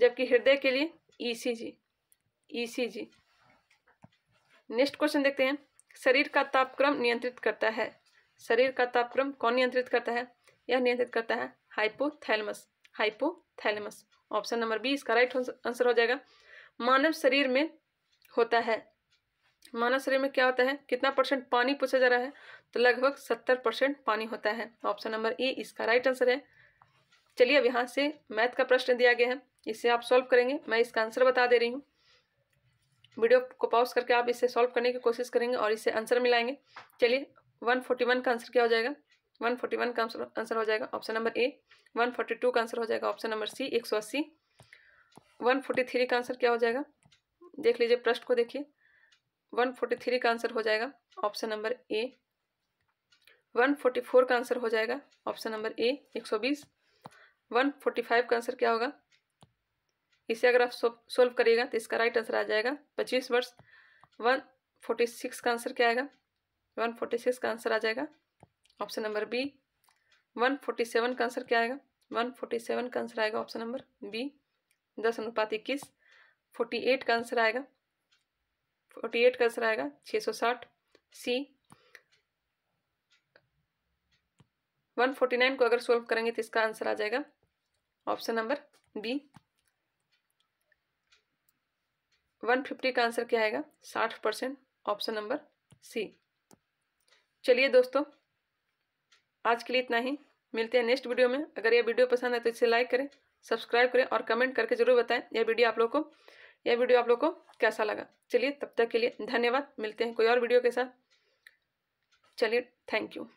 जबकि हृदय के लिए ECG e ECG next question देखते हैं शरीर का तापक्रम नियंत्रित करता है शरीर का तापक्रम कौन नियंत्रित करता है यह नियंत्रित करता है hypothalamus hypothalamus option number B इसका राइट आंसर हो जाएगा मानव शरीर में होता है मानव शरीर में क्या होता है कितना परसेंट पानी पूछा जा रहा है तो लगभग सत्तर परसेंट पानी होता है ऑप्शन नंबर ए इसका राइट आंसर है चलिए अब यहाँ से मैथ का प्रश्न दिया गया है इसे आप सॉल्व करेंगे मैं इसका आंसर बता दे रही हूँ वीडियो को पॉज करके आप इसे सॉल्व करने की कोशिश करेंगे और इसे आंसर मिलाएंगे चलिए वन का आंसर क्या हो जाएगा वन का आंसर हो जाएगा ऑप्शन नंबर ए टू का आंसर हो जाएगा option number C forty three का आंसर क्या हो जाएगा देख लीजिए प्रश्न को देखिए वन फोर्टी थ्री का आंसर हो जाएगा option number A one forty four का आंसर हो जाएगा ऑप्शन नंबर ए एक सौ बीस वन फोर्टी फाइव का आंसर क्या होगा इसे अगर आप सोल्व करिएगा तो इसका राइट आंसर आ जाएगा पच्चीस वर्ष वन फोर्टी सिक्स का आंसर क्या आएगा वन फोर्टी सिक्स का आंसर आ जाएगा option number B one forty seven का आंसर क्या आएगा वन फोर्टी सेवन का आंसर आएगा ऑप्शन नंबर बी दस अनुपात इक्कीस फोर्टी एट का आंसर आएगा फोर्टी एट का आंसर आएगा छः सौ साठ सी वन फोर्टी नाइन को अगर सोल्व करेंगे तो इसका आंसर आ जाएगा option number B one fifty का आंसर क्या आएगा साठ परसेंट ऑप्शन नंबर सी चलिए दोस्तों आज के लिए इतना ही मिलते हैं नेक्स्ट वीडियो में अगर यह वीडियो पसंद है तो इसे लाइक करें सब्सक्राइब करें और कमेंट करके ज़रूर बताएं यह वीडियो आप लोगों को यह वीडियो आप लोग को कैसा लगा चलिए तब तक के लिए धन्यवाद मिलते हैं कोई और वीडियो के साथ चलिए थैंक यू